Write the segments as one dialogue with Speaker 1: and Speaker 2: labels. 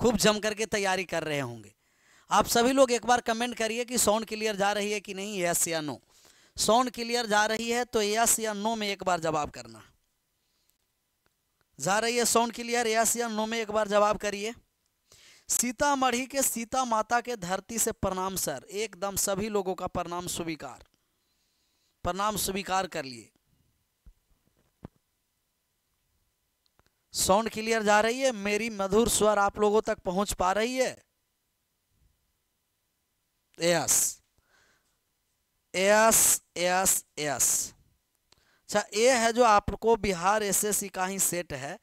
Speaker 1: खूब जम करके तैयारी कर रहे होंगे आप सभी लोग एक बार कमेंट करिए कि साउंड क्लियर जा रही है कि नहीं यस या नो साउंड क्लियर जा रही है तो यस या नो में एक बार जवाब करना जा रही है साउंड क्लियर यस या नो में एक बार जवाब करिए सीतामढ़ी के सीता माता के धरती से प्रणाम सर एकदम सभी लोगों का प्रणाम स्वीकार प्रणाम स्वीकार कर लिए साउंड क्लियर जा रही है मेरी मधुर स्वर आप लोगों तक पहुंच पा रही है यस यस यस यस अच्छा ये है जो आपको बिहार एसएससी का ही सेट है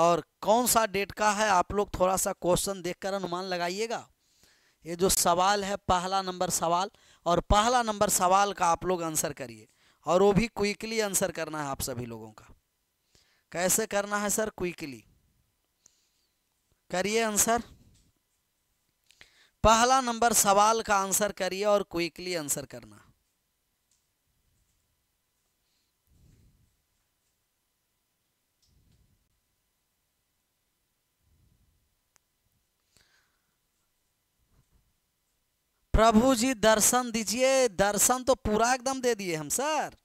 Speaker 1: और कौन सा डेट का है आप लोग थोड़ा सा क्वेश्चन देखकर अनुमान लगाइएगा ये जो सवाल है पहला नंबर सवाल और पहला नंबर सवाल का आप लोग आंसर करिए और वो भी क्विकली आंसर करना है आप सभी लोगों का कैसे करना है सर क्विकली करिए आंसर पहला नंबर सवाल का आंसर करिए और क्विकली आंसर करना प्रभु जी दर्शन दीजिए दर्शन तो पूरा एकदम दे दिए हम सर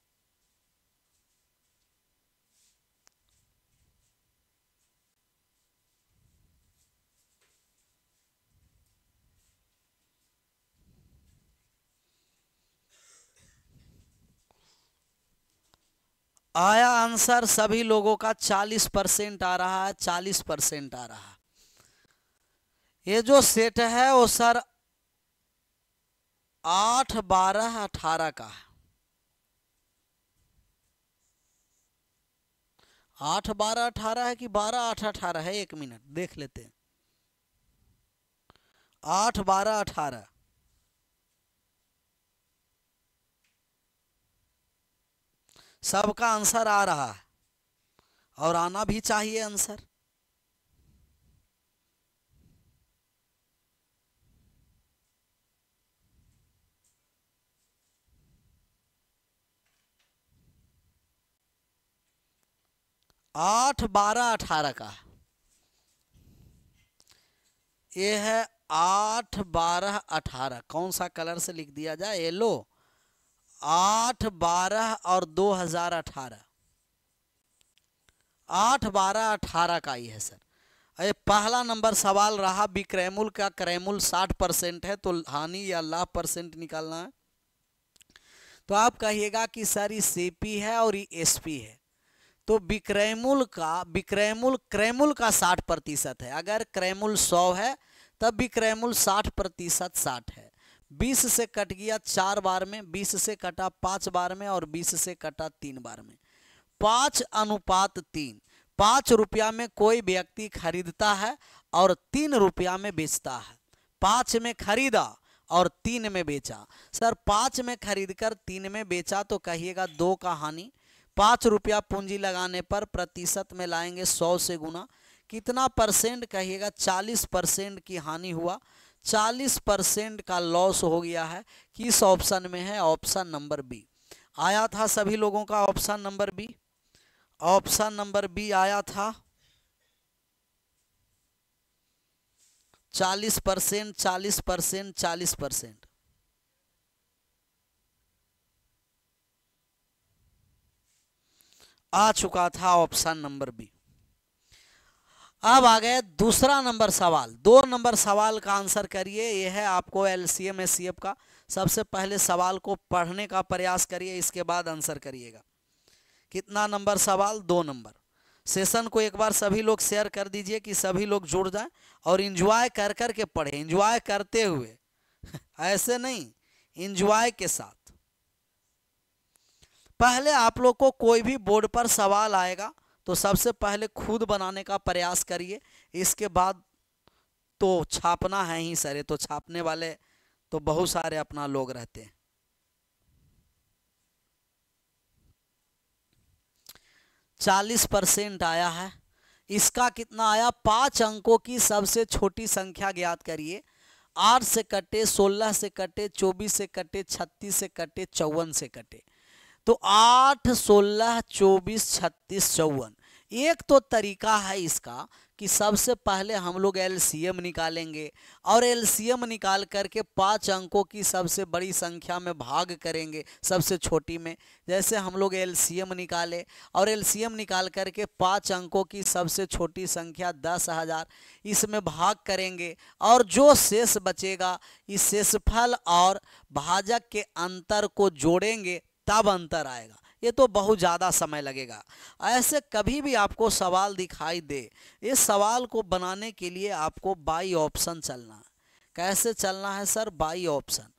Speaker 1: आया आंसर सभी लोगों का 40 परसेंट आ रहा है 40 परसेंट आ रहा ये जो सेट है वो सर आठ बारह अठारह का है आठ बारह अठारह है कि बारह आठ अठारह है एक मिनट देख लेते हैं आठ बारह अठारह सबका आंसर आ रहा है और आना भी चाहिए आंसर आठ बारह अठारह का ये है आठ बारह अठारह कौन सा कलर से लिख दिया जाए येलो आठ बारह और दो हजार अठारह आठ बारह अठारह का ही है सर अरे पहला नंबर सवाल रहा विक्रैमुल का क्रैमुल साठ परसेंट है तो हानि या लाभ परसेंट निकालना है तो आप कहिएगा कि सर ये सीपी है और ये एसपी है तो विक्रैमुल का विक्रैमुल क्रैमुल का साठ प्रतिशत है अगर क्रैमुल सौ है तब विक्रैमुल साठ प्रतिशत साठ है बीस से कट गया चार बार में बीस से कटा पांच बार में और बीस से कटा तीन बार में पांच अनुपात तीन पांच रुपया में कोई व्यक्ति खरीदता है और तीन रुपया में बेचता है पांच में खरीदा और तीन में बेचा सर पांच में खरीद कर तीन में बेचा तो कहिएगा दो का हानि पांच रुपया पूंजी लगाने पर प्रतिशत में लाएंगे सौ से गुना कितना परसेंट कहिएगा चालीस परसेंट की हानि हुआ चालीस परसेंट का लॉस हो गया है किस ऑप्शन में है ऑप्शन नंबर बी आया था सभी लोगों का option number B option number B आया था चालीस परसेंट चालीस परसेंट चालीस परसेंट आ चुका था ऑप्शन नंबर बी अब आ गए दूसरा नंबर सवाल दो नंबर सवाल का आंसर करिए यह है आपको L C M S C F का सबसे पहले सवाल को पढ़ने का प्रयास करिए इसके बाद आंसर करिएगा कितना नंबर सवाल दो नंबर सेशन को एक बार सभी लोग शेयर कर दीजिए कि सभी लोग जुड़ जाएं और इंजॉय कर कर के पढ़े इंजॉय करते हुए ऐसे नहीं इंजॉय के साथ पहले आप लोग को कोई भी बोर्ड पर सवाल आएगा तो सबसे पहले खुद बनाने का प्रयास करिए इसके बाद तो छापना है ही सर तो छापने वाले तो बहुत सारे अपना लोग रहते हैं चालीस परसेंट आया है इसका कितना आया पांच अंकों की सबसे छोटी संख्या ज्ञात करिए आठ से कटे सोलह से कटे चौबीस से कटे छत्तीस से कटे चौवन से कटे तो आठ सोलह चौबीस छत्तीस चौवन एक तो तरीका है इसका कि सबसे पहले हम लोग एल निकालेंगे और एल निकाल करके पांच अंकों की सबसे बड़ी संख्या में भाग करेंगे सबसे छोटी में जैसे हम लोग एल निकाले और एल निकाल करके पांच अंकों की सबसे छोटी संख्या दस हज़ार इसमें भाग करेंगे और जो शेष बचेगा इस शेषफल और भाजक के अंतर को जोड़ेंगे तब अंतर आएगा ये तो बहुत ज़्यादा समय लगेगा ऐसे कभी भी आपको सवाल दिखाई दे इस सवाल को बनाने के लिए आपको बाई ऑप्शन चलना है कैसे चलना है सर बाई ऑप्शन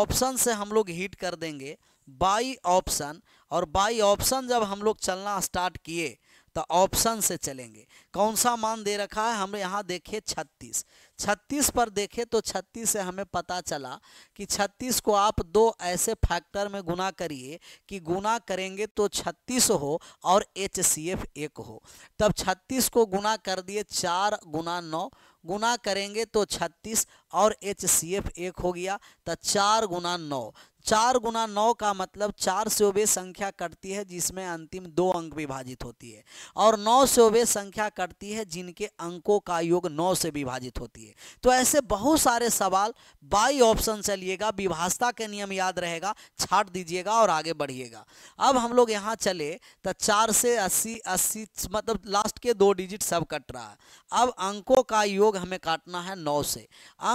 Speaker 1: ऑप्शन से हम लोग हीट कर देंगे बाई ऑप्शन और बाई ऑप्शन जब हम लोग चलना स्टार्ट किए तो ऑप्शन से चलेंगे कौन सा मान दे रखा है हम यहाँ देखे छत्तीस छत्तीस पर देखें तो छत्तीस से हमें पता चला कि छत्तीस को आप दो ऐसे फैक्टर में गुना करिए कि गुना करेंगे तो छत्तीस हो और एच सी एफ एक हो तब छत्तीस को गुना कर दिए चार गुना नौ गुना करेंगे तो छत्तीस और एच सी एफ एक हो गया तो चार गुना नौ चार गुना नौ का मतलब चार से वे संख्या कटती है जिसमें अंतिम दो अंक विभाजित होती है और नौ से वे संख्या कटती है जिनके अंकों का योग नौ से विभाजित होती है तो ऐसे बहुत सारे सवाल बाई ऑप्शन से लिएगा विभाजता के नियम याद रहेगा छाट दीजिएगा और आगे बढ़िएगा अब हम लोग यहाँ चले तो चार से अस्सी अस्सी मतलब लास्ट के दो डिजिट सब कट रहा है अब अंकों का योग हमें काटना है नौ से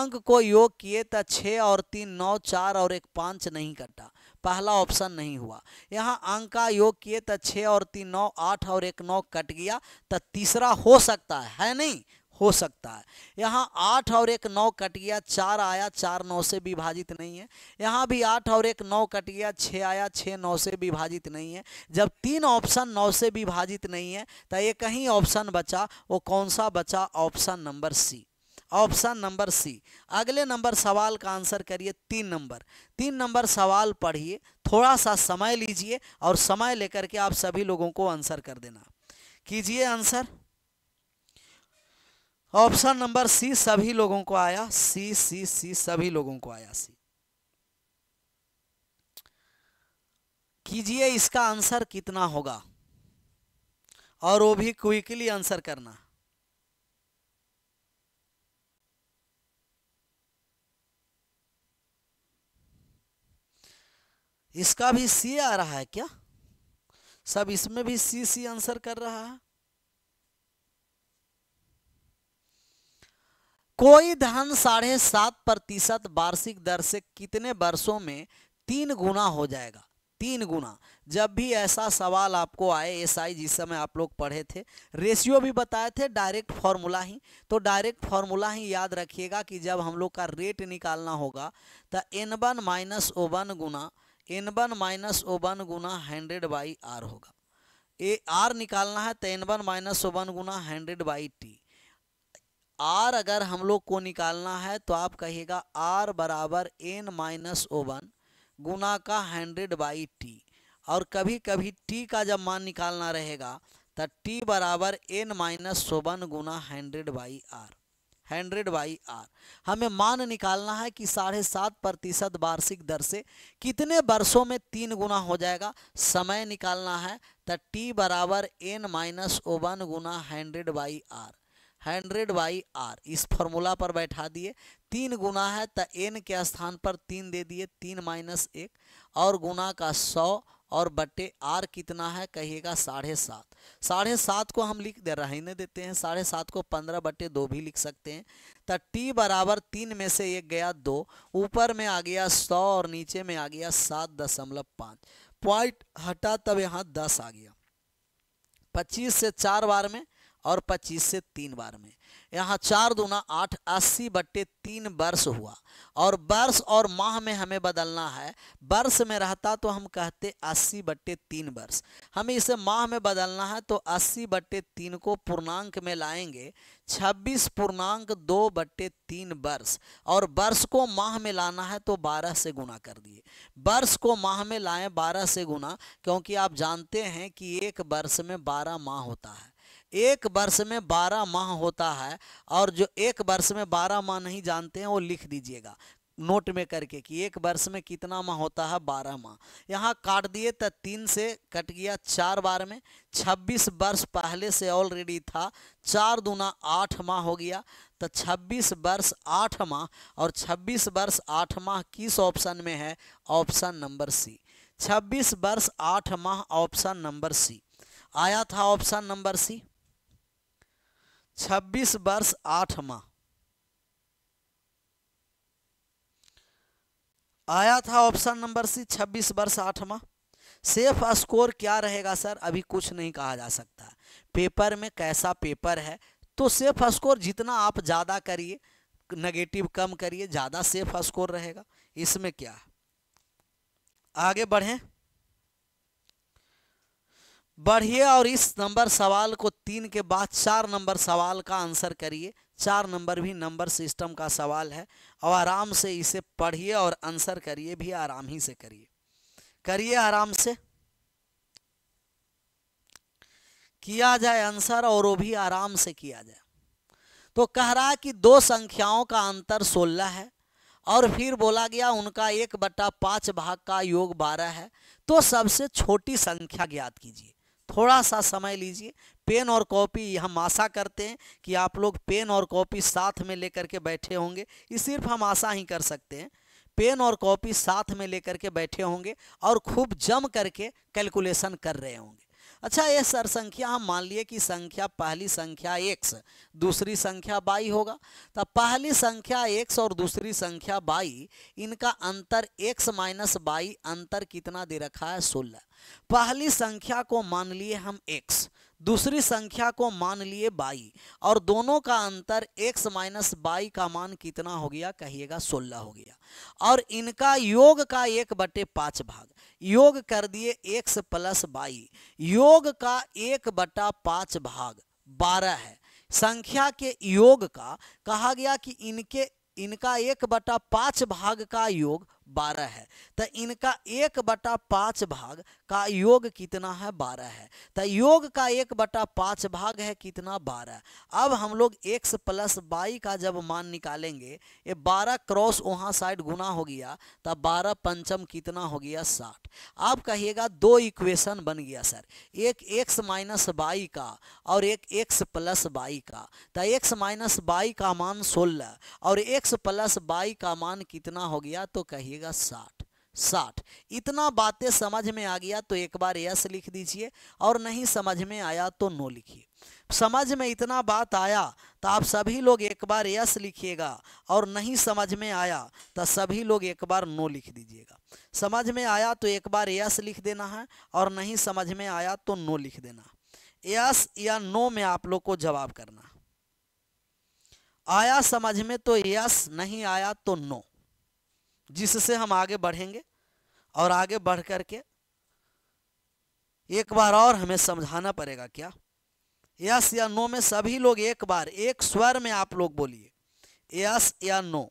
Speaker 1: अंक को योग किए तो छः और तीन नौ चार और एक पाँच नहीं कटा पहला ऑप्शन नहीं हुआ यहाँ अंक का योग किए तो छः और तीन नौ आठ और एक नौ कट गया तो तीसरा हो सकता है है नहीं हो सकता है यहाँ आठ और एक नौ कट गया चार आया चार नौ से विभाजित नहीं है यहाँ भी आठ और एक नौ कट गया छः आया छः नौ से विभाजित नहीं है जब तीन ऑप्शन नौ से विभाजित नहीं है तो ये कहीं ऑप्शन बचा वो कौन सा बचा option number C option number C अगले नंबर सवाल का आंसर करिए तीन नंबर तीन नंबर सवाल पढ़िए थोड़ा सा समय लीजिए और समय लेकर के आप सभी लोगों को आंसर कर देना कीजिए आंसर ऑप्शन नंबर सी सभी लोगों को आया सी सी सी सभी लोगों को आया सी कीजिए इसका आंसर कितना होगा और वो भी क्विकली आंसर करना इसका भी सी आ रहा है क्या सब इसमें भी सी सी आंसर कर रहा है कोई धन साढ़े सात प्रतिशत वार्षिक दर से कितने वर्षों में तीन गुना हो जाएगा तीन गुना जब भी ऐसा सवाल आपको आए एस आई जिस समय आप लोग पढ़े थे रेशियो भी बताए थे डायरेक्ट फार्मूला ही तो डायरेक्ट फार्मूला ही याद रखिएगा कि जब हम लोग का रेट निकालना होगा तो N one minus O one गुना N one minus O one गुना हंड्रेड बाई आर होगा ए आर निकालना है तो N one minus O one गुना हंड्रेड बाई टी आर अगर हम लोग को निकालना है तो आप कहिएगा आर बराबर एन माइनस ओ वन गुना का हंड्रेड बाई टी और कभी कभी टी का जब मान निकालना रहेगा तो टी बराबर एन माइनस ओ वन गुना hundred by R hundred by R हमें मान निकालना है कि साढ़े सात प्रतिशत वार्षिक दर से कितने वर्षों में तीन गुना हो जाएगा समय निकालना है तो टी बराबर एन माइनस ओ वन गुना hundred by R hundred by R इस फॉर्मूला पर बैठा दिए तीन गुना है तो एन के स्थान पर तीन दे दिए तीन माइनस एक और गुना का सौ और बट्टे आर कितना है कहिएगा साढ़े सात साढ़े सात को हम लिख दे रहने देते हैं साढ़े सात को पंद्रह बट्टे दो भी लिख सकते हैं तो टी बराबर तीन में से एक गया दो ऊपर में आ गया सौ और नीचे में आ गया सात दशमलव पाँच पॉइंट हटा तब यहाँ दस आ गया पच्चीस से चार बार में और पच्चीस से तीन बार में यहाँ चार दूना आठ अस्सी बट्टे तीन वर्ष हुआ और वर्ष और माह में हमें बदलना है वर्ष में रहता तो हम कहते अस्सी बट्टे तीन वर्ष हमें इसे माह में बदलना है तो अस्सी बट्टे तीन को पूर्णांक में लाएंगे छब्बीस पूर्णांक दो बट्टे तीन वर्ष और वर्ष को माह में लाना है तो बारह से गुना कर दिए वर्ष को माह में लाएँ बारह से गुना क्योंकि आप जानते हैं कि एक वर्ष में बारह माह होता है एक वर्ष में बारह माह होता है और जो एक वर्ष में बारह माह नहीं जानते हैं वो लिख दीजिएगा नोट में करके कि एक वर्ष में कितना माह होता है बारह माह यहाँ काट दिए तो तीन से कट गया चार बार में छब्बीस वर्ष पहले से ऑलरेडी था चार दूना आठ माह हो गया तो छब्बीस वर्ष आठ माह और छब्बीस वर्ष आठ माह किस ऑप्शन में है ऑप्शन नंबर सी छब्बीस वर्ष आठ माह ऑप्शन नंबर सी आया था ऑप्शन नंबर सी छब्बीस वर्ष आठ माह आया था ऑप्शन नंबर सी छब्बीस वर्ष आठ माह सेफ स्कोर क्या रहेगा सर अभी कुछ नहीं कहा जा सकता पेपर में कैसा पेपर है तो सेफ स्कोर जितना आप ज़्यादा करिए नेगेटिव कम करिए ज़्यादा सेफ स्कोर रहेगा इसमें क्या आगे बढ़ें बढ़िए और इस नंबर सवाल को तीन के बाद चार नंबर सवाल का आंसर करिए चार नंबर भी नंबर सिस्टम का सवाल है और आराम से इसे पढ़िए और आंसर करिए भी आराम ही से करिए करिए आराम से किया जाए आंसर और वो भी आराम से किया जाए तो कह रहा कि दो संख्याओं का अंतर सोलह है और फिर बोला गया उनका एक बट्टा पाँच भाग का योग बारह है तो सबसे छोटी संख्या ज्ञात कीजिए थोड़ा सा समय लीजिए पेन और कॉपी हम आशा करते हैं कि आप लोग पेन और कॉपी साथ में लेकर के बैठे होंगे ये सिर्फ हम आशा ही कर सकते हैं पेन और कॉपी साथ में लेकर के बैठे होंगे और खूब जम करके कैलकुलेशन कर रहे होंगे अच्छा ये सर संख्या हम मान लिए कि संख्या पहली संख्या एक्स दूसरी संख्या बाई होगा तो पहली संख्या एक्स और दूसरी संख्या बाई इनका अंतर एक्स माइनस बाई अंतर कितना दे रखा है सोलह पहली संख्या को मान लिए हम x, दूसरी संख्या को मान लिए बाई और दोनों का अंतर x माइनस बाई का मान कितना हो गया कहिएगा सोलह हो गया और इनका योग का एक बटे पाँच भाग योग कर दिए x प्लस बाई योग का एक बटा पाँच भाग बारह है संख्या के योग का कहा गया कि इनके इनका एक बटा पाँच भाग का योग बारह है तो इनका एक बटा पाँच भाग का योग कितना है बारह है तो योग का एक बटा पाँच भाग है कितना बारह अब हम लोग एक्स प्लस बाई का जब मान निकालेंगे ये बारह क्रॉस वहाँ साइड गुना हो गया तो बारह पंचम कितना हो गया साठ आप कहिएगा दो इक्वेशन बन गया सर एक एक्स माइनस बाई का और एक एक्स प्लस बाई का तो एक्स माइनस बाई का मान सोलह और एक्स प्लस बाई का मान कितना हो गया तो कहिएगा साठ साठ इतना बातें समझ में आ गया तो एक बार यस लिख दीजिए और नहीं समझ में आया तो नो लिखिए समझ में इतना बात आया तो आप सभी लोग एक बार यस लिखिएगा और नहीं समझ में आया तो सभी लोग एक बार नो लिख दीजिएगा समझ में आया तो एक बार यस लिख देना है और नहीं समझ में आया तो नो लिख देना यस या नो में आप लोग को जवाब करना आया समझ में तो यस नहीं आया तो नो जिससे हम आगे बढ़ेंगे और आगे बढ़ करके एक बार और हमें समझाना पड़ेगा क्या यस या नो में सभी लोग एक बार एक स्वर में आप लोग बोलिए यस या नो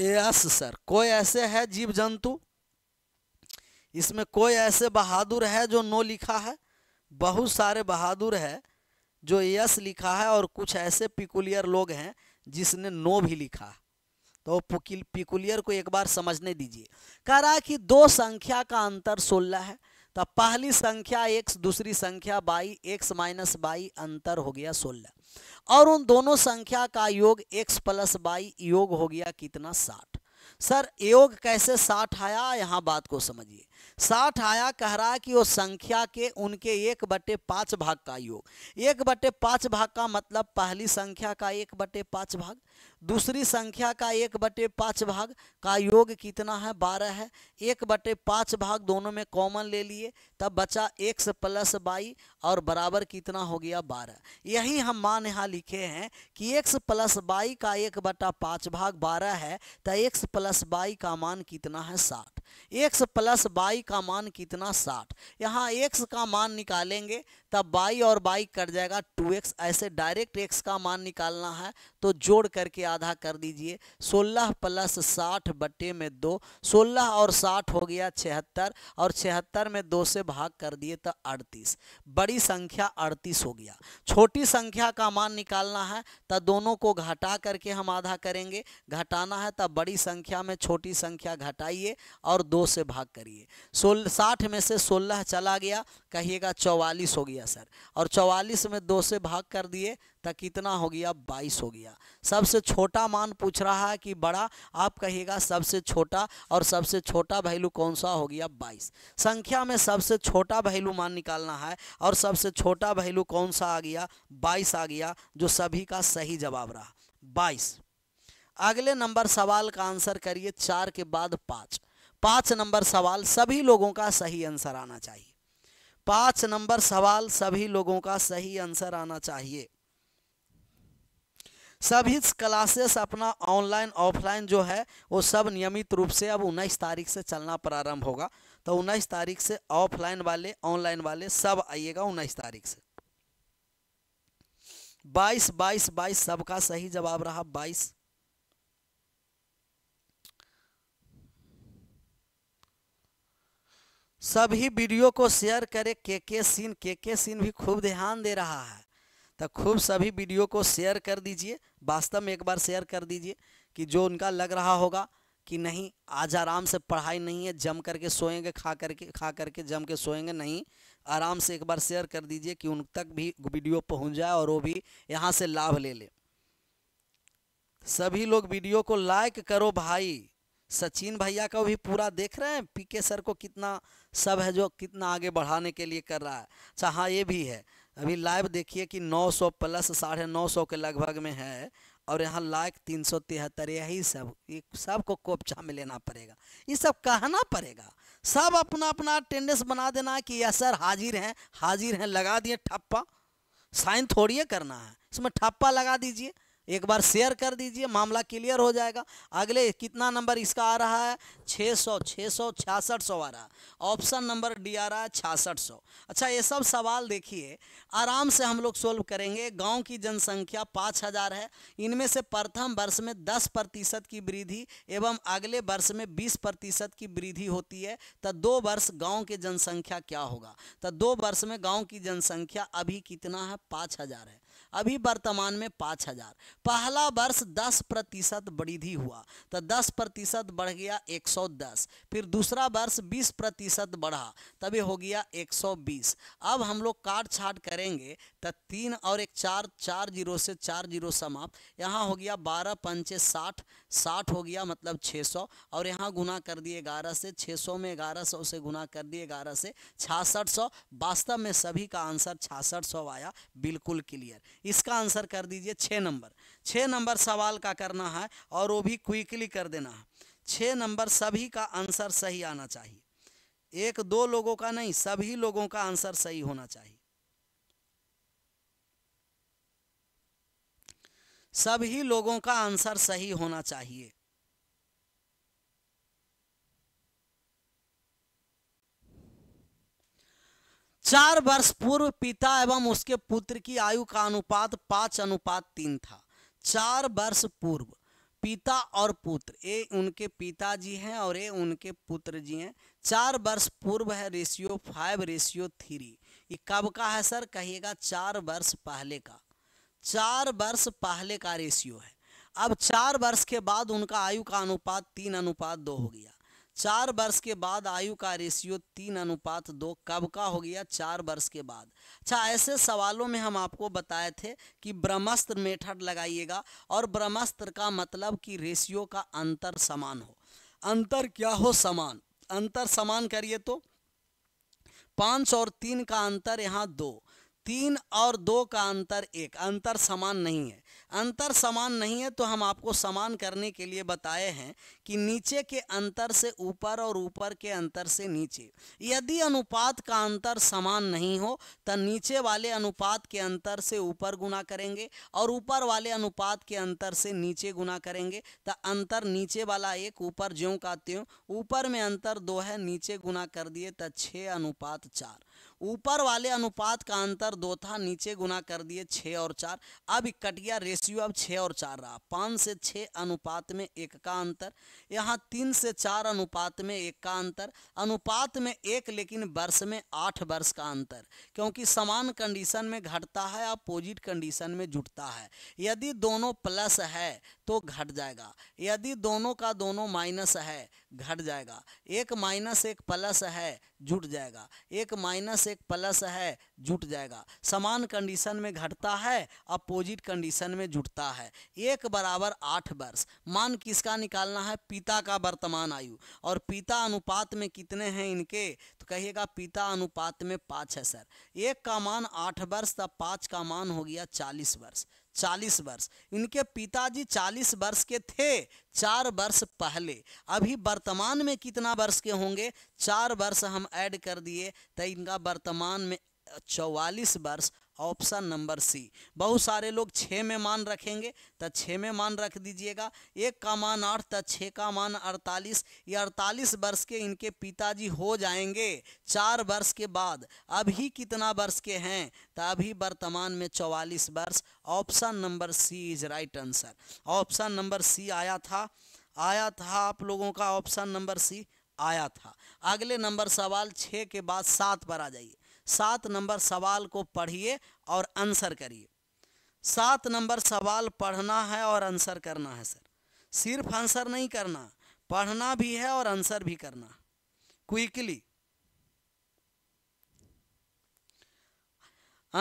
Speaker 1: यस सर कोई ऐसे है जीव जंतु इसमें कोई ऐसे बहादुर है जो नो लिखा है बहुत सारे बहादुर है जो यस लिखा है और कुछ ऐसे पिकुलियर लोग हैं जिसने नो भी लिखा है तो पिकुलियर को एक बार समझने दीजिए कह रहा कि दो संख्या का अंतर सोलह है तो पहली संख्या एक दूसरी संख्या बाई एक्स माइनस बाई अंतर हो गया सोलह और उन दोनों संख्या का योग x प्लस बाई योग हो गया कितना साठ सर योग कैसे साठ आया यहां बात को समझिए साठ आया कह रहा है कि वो संख्या के उनके एक बटे पाँच भाग का योग एक बटे पाँच भाग का मतलब पहली संख्या का एक बटे पाँच भाग दूसरी संख्या का एक बटे पाँच भाग का योग कितना है बारह है एक बटे पाँच भाग दोनों में कॉमन ले लिए तब बचा एक्स प्लस बाई और बराबर कितना हो गया बारह यही हम मान यहाँ लिखे हैं कि एक्स प्लस बाई का एक बटा पाँच भाग बारह है तो एक्स प्लस बाई का मान कितना है साठ एक्स प्लस बाई का मान कितना साठ यहाँ एक्स का मान निकालेंगे तब बाई और बाई कट जाएगा टू एक्स ऐसे डायरेक्ट एक्स का मान निकालना है तो जोड़ करके आधा कर दीजिए सोलह प्लस साठ बटे में दो सोलह और साठ हो गया छिहत्तर और छिहत्तर में दो से भाग कर दिए तो अड़तीस बड़ी संख्या अड़तीस हो गया छोटी संख्या का मान निकालना है तो दोनों को घटा करके हम आधा करेंगे घटाना है तब बड़ी संख्या में छोटी संख्या घटाइए और और दो से भाग करिए सोल साठ में से सोलह चला गया कहिएगा चौवालीस हो गया सर और चौवालीस में दो से भाग कर दिए तो कितना हो गया बाईस हो गया सबसे छोटा मान पूछ रहा है कि बड़ा आप कहिएगा सबसे छोटा और सबसे छोटा वैल्यू कौन सा हो गया बाईस संख्या में सबसे छोटा वैल्यू मान निकालना है और सबसे छोटा वैल्यू कौन सा आ गया बाईस आ गया जो सभी का सही जवाब रहा बाईस अगले नंबर सवाल का आंसर करिए चार के बाद पाँच पांच नंबर सवाल सभी लोगों का सही आंसर आना चाहिए पांच नंबर सवाल सभी लोगों का सही आंसर आना चाहिए सभी क्लासेस अपना ऑनलाइन ऑफलाइन जो है वो सब नियमित रूप से अब उन्नीस तारीख से चलना प्रारंभ होगा तो उन्नीस तारीख से ऑफलाइन वाले ऑनलाइन वाले सब आइएगा उन्नीस तारीख से बाईस बाईस बाईस सबका सही जवाब रहा बाईस सभी वीडियो को शेयर करें के के सीन के के सीन भी खूब ध्यान दे रहा है तो खूब सभी वीडियो को शेयर कर दीजिए वास्तव में एक बार शेयर कर दीजिए कि जो उनका लग रहा होगा कि नहीं आज आराम से पढ़ाई नहीं है जम करके सोएंगे खा करके खा करके जम के सोएंगे नहीं आराम से एक बार शेयर कर दीजिए कि उन तक भी वीडियो पहुंच जाए और वो भी यहाँ से लाभ ले ले सभी लोग वीडियो को लाइक करो भाई सचिन भैया को भी पूरा देख रहे हैं पी के सर को कितना सब है जो कितना आगे बढ़ाने के लिए कर रहा है अच्छा हाँ ये भी है अभी लाइव देखिए कि 900 प्लस साढ़े नौ सौ के लगभग में है और यहाँ लाइक तीन सौ तिहत्तर यही सब ये सबको कोपचा में लेना पड़ेगा ये सब कहना पड़ेगा सब अपना अपना अटेंडेंस बना देना है कि यह सर हाजिर हैं हाजिर हैं लगा दिए ठप्पा साइन थोड़ी करना है इसमें ठप्पा लगा दीजिए एक बार शेयर कर दीजिए मामला क्लियर हो जाएगा अगले कितना नंबर इसका आ रहा है 600 सौ छः सौ छियासठ सौ आ रहा है ऑप्शन नंबर डी आ रहा है छियासठ सौ अच्छा ये सब सवाल देखिए आराम से हम लोग सोल्व करेंगे गांव की जनसंख्या पाँच हज़ार है इनमें से प्रथम वर्ष में दस प्रतिशत की वृद्धि एवं अगले वर्ष में बीस प्रतिशत की वृद्धि होती है तो दो वर्ष गाँव की जनसंख्या क्या होगा तो दो वर्ष में गाँव की जनसंख्या अभी कितना है पाँच हज़ार है अभी वर्तमान में पाँच हजार पहला वर्ष दस प्रतिशत वृद्धि हुआ तो दस प्रतिशत बढ़ गया एक सौ दस फिर दूसरा वर्ष बीस प्रतिशत बढ़ा तभी हो गया एक सौ बीस अब हम लोग काट छाट करेंगे तो तीन और एक चार चार जीरो से चार जीरो समाप्त यहाँ हो गया बारह पंचे साठ साठ हो गया मतलब छः सौ और यहाँ गुना कर दिए ग्यारह से छः सौ में ग्यारह सौ से गुना कर दिए ग्यारह से छासठ सौ वास्तव में सभी का आंसर छासठ सौ आया बिल्कुल क्लियर इसका आंसर कर दीजिए छः नंबर छः नंबर सवाल का करना है और वो भी क्विकली कर देना है छः नंबर सभी का आंसर सही आना चाहिए एक दो लोगों का नहीं सभी लोगों का आंसर सही होना चाहिए सभी लोगों का आंसर सही होना चाहिए चार वर्ष पूर्व पिता एवं उसके पुत्र की आयु का अनुपात पांच अनुपात तीन था चार वर्ष पूर्व पिता और पुत्र ये उनके पिताजी हैं और ये उनके पुत्र जी हैं चार वर्ष पूर्व है रेशियो फाइव रेशियो थ्री ये कब का है सर कहिएगा चार वर्ष पहले का चार वर्ष पहले का रेशियो है अब चार वर्ष के बाद उनका आयु का अनुपात तीन अनुपात दो हो गया चार वर्ष के बाद आयु का रेशियो तीन अनुपात दो कब का हो गया चार वर्ष के बाद अच्छा ऐसे सवालों में हम आपको बताए थे कि ब्रह्मस्त्र मेथड लगाइएगा और ब्रह्मस्त्र का मतलब कि रेशियो का अंतर समान हो अंतर क्या हो समान अंतर समान करिए तो पाँच और तीन का अंतर यहाँ दो तीन और दो का अंतर एक अंतर समान नहीं है अंतर समान नहीं है तो हम आपको समान करने के लिए बताए हैं कि नीचे के अंतर से ऊपर और ऊपर के अंतर से नीचे यदि अनुपात का अंतर समान नहीं हो तो नीचे वाले अनुपात के अंतर से ऊपर गुना करेंगे और ऊपर वाले अनुपात के अंतर से नीचे गुना करेंगे तो अंतर नीचे वाला एक ऊपर ज्यों का त्यों ऊपर में अंतर दो है नीचे गुना कर दिए तो छः अनुपात चार ऊपर वाले अनुपात का अंतर दो था नीचे गुना कर दिए छः और चार अब इकटिया रेशियो अब छः और चार रहा पाँच से छः अनुपात में एक का अंतर यहाँ तीन से चार अनुपात में एक का अंतर अनुपात में एक लेकिन वर्ष में आठ वर्ष का अंतर क्योंकि समान कंडीशन में घटता है अपोजिट कंडीशन में जुटता है यदि दोनों प्लस है तो घट जाएगा यदि दोनों का दोनों माइनस है घट जाएगा एक माइनस एक प्लस है जुट जाएगा एक माइनस एक प्लस है जुट जाएगा समान कंडीशन में घटता है अपोजिट कंडीशन में जुटता है एक बराबर आठ वर्ष मान किसका निकालना है पिता का वर्तमान आयु और पिता अनुपात में कितने हैं इनके तो कहिएगा पिता अनुपात में पाँच है सर एक का मान आठ वर्ष तब पाँच का मान हो गया चालीस वर्ष चालीस वर्ष इनके पिताजी चालीस वर्ष के थे चार वर्ष पहले अभी वर्तमान में कितना वर्ष के होंगे चार वर्ष हम ऐड कर दिए तो इनका वर्तमान में चौवालीस वर्ष ऑप्शन नंबर सी बहुत सारे लोग छः में मान रखेंगे तो छः में मान रख दीजिएगा एक का मान आठ तो छः का मान अड़तालीस ये अड़तालीस वर्ष के इनके पिताजी हो जाएंगे चार वर्ष के बाद अभी कितना वर्ष के हैं तो अभी वर्तमान में चौवालीस वर्ष option number C is right answer option number C आया था आया था आप लोगों का ऑप्शन नंबर सी आया था अगले नंबर सवाल छः के बाद सात पर आ जाइए सात नंबर सवाल को पढ़िए और आंसर करिए सात नंबर सवाल पढ़ना है और आंसर करना है सर सिर्फ आंसर नहीं करना पढ़ना भी है और आंसर भी करना क्विकली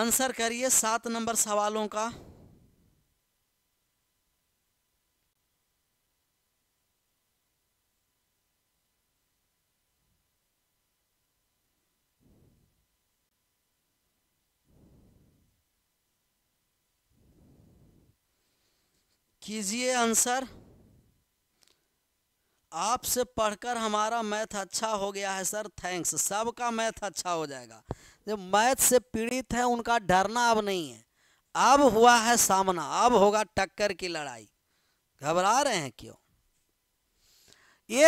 Speaker 1: आंसर करिए सात नंबर सवालों का कीजिए आंसर आपसे पढ़कर हमारा मैथ अच्छा हो गया है सर थैंक्स सबका मैथ अच्छा हो जाएगा जो मैथ से पीड़ित है उनका डरना अब नहीं है अब हुआ है सामना अब होगा टक्कर की लड़ाई घबरा रहे हैं क्यों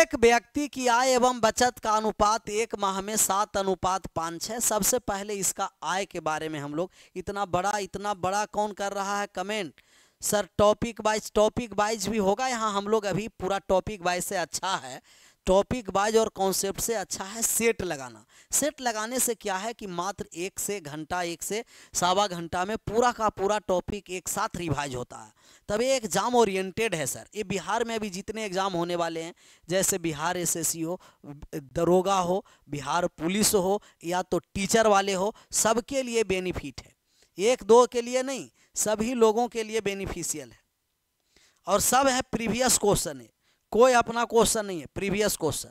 Speaker 1: एक व्यक्ति की आय एवं बचत का अनुपात एक माह में सात अनुपात पाँच है सबसे पहले इसका आय के बारे में हम लोग इतना बड़ा इतना बड़ा कौन कर रहा है comment sir topic wise topic wise भी होगा यहाँ हम लोग अभी पूरा टॉपिक वाइज से अच्छा है टॉपिक वाइज और कॉन्सेप्ट से अच्छा है सेट लगाना सेट लगाने से क्या है कि मात्र एक से घंटा एक से सवा घंटा में पूरा का पूरा टॉपिक एक साथ रिवाइज होता है तब ये एग्ज़ाम ओरिएंटेड है सर ये बिहार में भी जितने एग्ज़ाम होने वाले हैं जैसे बिहार एसएससी हो दरोगा हो बिहार पुलिस हो या तो टीचर वाले हो सबके लिए बेनिफिट है एक दो के लिए नहीं सभी लोगों के लिए बेनिफिशियल है और सब है प्रीवियस क्वेश्चन है कोई अपना क्वेश्चन नहीं है प्रीवियस क्वेश्चन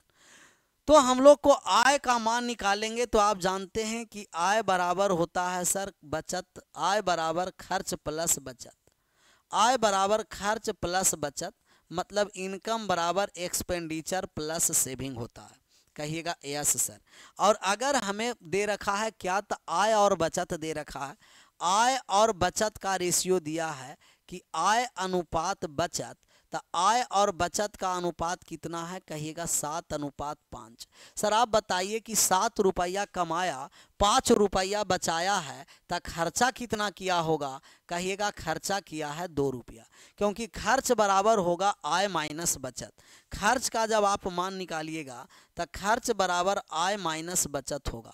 Speaker 1: तो हम लोग को आय का मान निकालेंगे तो आप जानते हैं कि आय बराबर होता है सर बचत आय बराबर खर्च प्लस बचत आय बराबर खर्च प्लस बचत मतलब इनकम बराबर एक्सपेंडिचर प्लस सेविंग होता है कहिएगा यस सर और अगर हमें दे रखा है क्या तो आय और बचत दे रखा है आय और बचत का रेशियो दिया है कि आय अनुपात बचत तो आय और बचत का अनुपात कितना है कहिएगा सात अनुपात पाँच सर आप बताइए कि सात रुपया कमाया पाँच रुपया बचाया है तो खर्चा कितना किया होगा कहिएगा खर्चा किया है दो रुपया क्योंकि खर्च बराबर होगा आय माइनस बचत खर्च का जब आप मान निकालिएगा तो खर्च बराबर आय माइनस बचत होगा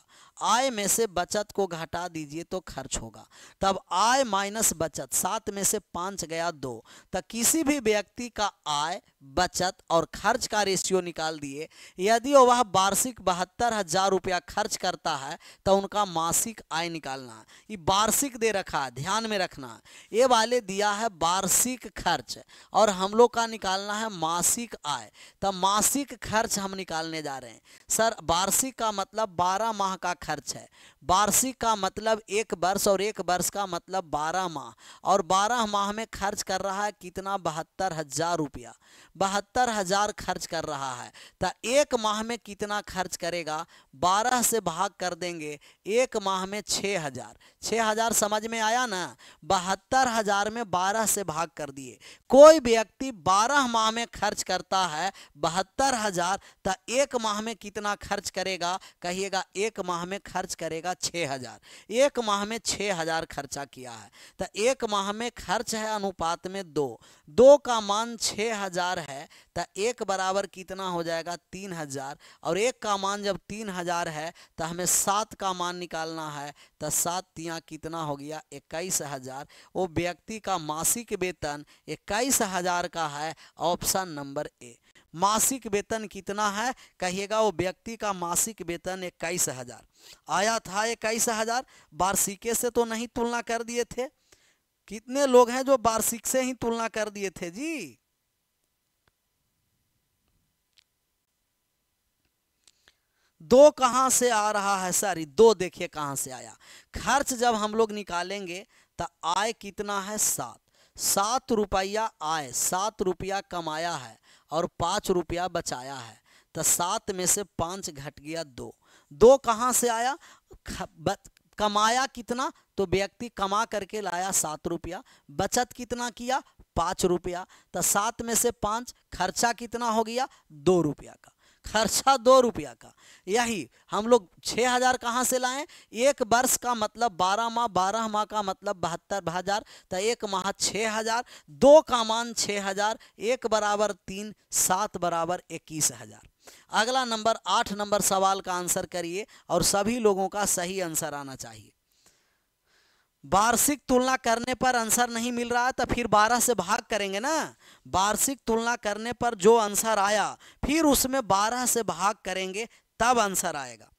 Speaker 1: आय में से बचत को घटा दीजिए तो खर्च होगा तब आय माइनस बचत सात में से पाँच गया दो तो किसी भी व्यक्ति का आय बचत और खर्च का रेशियो निकाल दिए यदि वह वार्षिक बहत्तर हजार रुपया खर्च करता है तो उनका मासिक आय निकालना ये वार्षिक दे रखा है ध्यान में रखना ये वाले दिया है वार्षिक खर्च और हम लोग का निकालना है मासिक आय तो मासिक खर्च हम निकालने जा रहे हैं सर वार्षिक का मतलब बारह माह का खर्च है वार्षिक का मतलब एक वर्ष और एक वर्ष का मतलब बारह माह और बारह माह में खर्च कर रहा है कितना बहत्तर हजार रुपया बहत्तर हजार खर्च कर रहा है तो एक माह में कितना खर्च करेगा बारह से भाग कर देंगे एक माह में छः हजार छः हजार समझ में आया ना बहत्तर हजार में बारह से भाग कर दिए कोई व्यक्ति बारह माह में खर्च करता है बहत्तर हजार तो एक माह में कितना खर्च करेगा कहिएगा एक माह में खर्च करेगा छः हजार एक माह में छः हजार खर्चा किया है तो एक माह में खर्च है अनुपात में दो दो का मान छः हजार है तो एक बराबर कितना हो जाएगा तीन हज़ार और एक का मान जब तीन हज़ार है तो हमें सात का मान निकालना है तो सात तिया कितना हो गया इक्कीस हज़ार वो व्यक्ति का मासिक वेतन इक्कीस हज़ार का है ऑप्शन नंबर ए मासिक वेतन कितना है कहिएगा वो व्यक्ति का मासिक वेतन इक्कीस हज़ार आया था इक्कीस हज़ार वार्षिके से तो नहीं तुलना कर दिए थे कितने लोग हैं जो वार्षिक से ही तुलना कर दिए थे जी दो कहाँ से आ रहा है सर दो देखिए कहाँ से आया खर्च जब हम लोग निकालेंगे तो आय कितना है सात सात रुपया आय सात रुपया कमाया है और पाँच रुपया बचाया है तो सात में से पाँच घट गया दो दो कहाँ से आया कमाया कितना तो व्यक्ति कमा करके लाया सात रुपया बचत कितना किया पाँच रुपया तो सात में से पाँच खर्चा कितना हो गया दो रुपया का खर्चा दो रुपया का यही हम लोग छः हज़ार कहाँ से लाएं एक वर्ष का मतलब बारह माह बारह माह का मतलब बहत्तर हज़ार तो एक माह छः हज़ार दो का मान छः हज़ार एक बराबर तीन सात बराबर इक्कीस हज़ार अगला नंबर आठ नंबर सवाल का आंसर करिए और सभी लोगों का सही आंसर आना चाहिए वार्षिक तुलना करने पर आंसर नहीं मिल रहा तो फिर 12 से भाग करेंगे ना वार्षिक तुलना करने पर जो आंसर आया फिर उसमें 12 से भाग करेंगे तब आंसर आएगा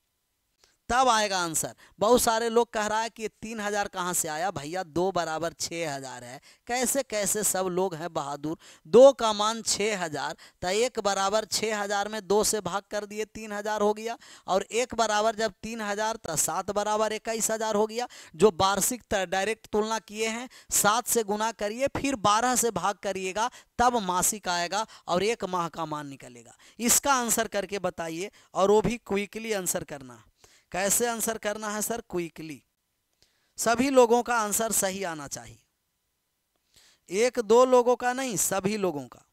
Speaker 1: तब आएगा आंसर बहुत सारे लोग कह रहा है कि तीन हज़ार कहाँ से आया भैया दो बराबर छः हज़ार है कैसे कैसे सब लोग हैं बहादुर दो का मान छः हज़ार तो एक बराबर छः हज़ार में दो से भाग कर दिए तीन हज़ार हो गया और एक बराबर जब तीन हज़ार तो सात बराबर इक्कीस हज़ार हो गया जो वार्षिक डायरेक्ट तुलना किए हैं सात से गुना करिए फिर बारह से भाग करिएगा तब मासिक आएगा और एक माह का मान निकलेगा इसका आंसर करके बताइए और वो भी क्विकली आंसर करना कैसे आंसर करना है सर क्विकली सभी लोगों का आंसर सही आना चाहिए एक दो लोगों का नहीं सभी लोगों का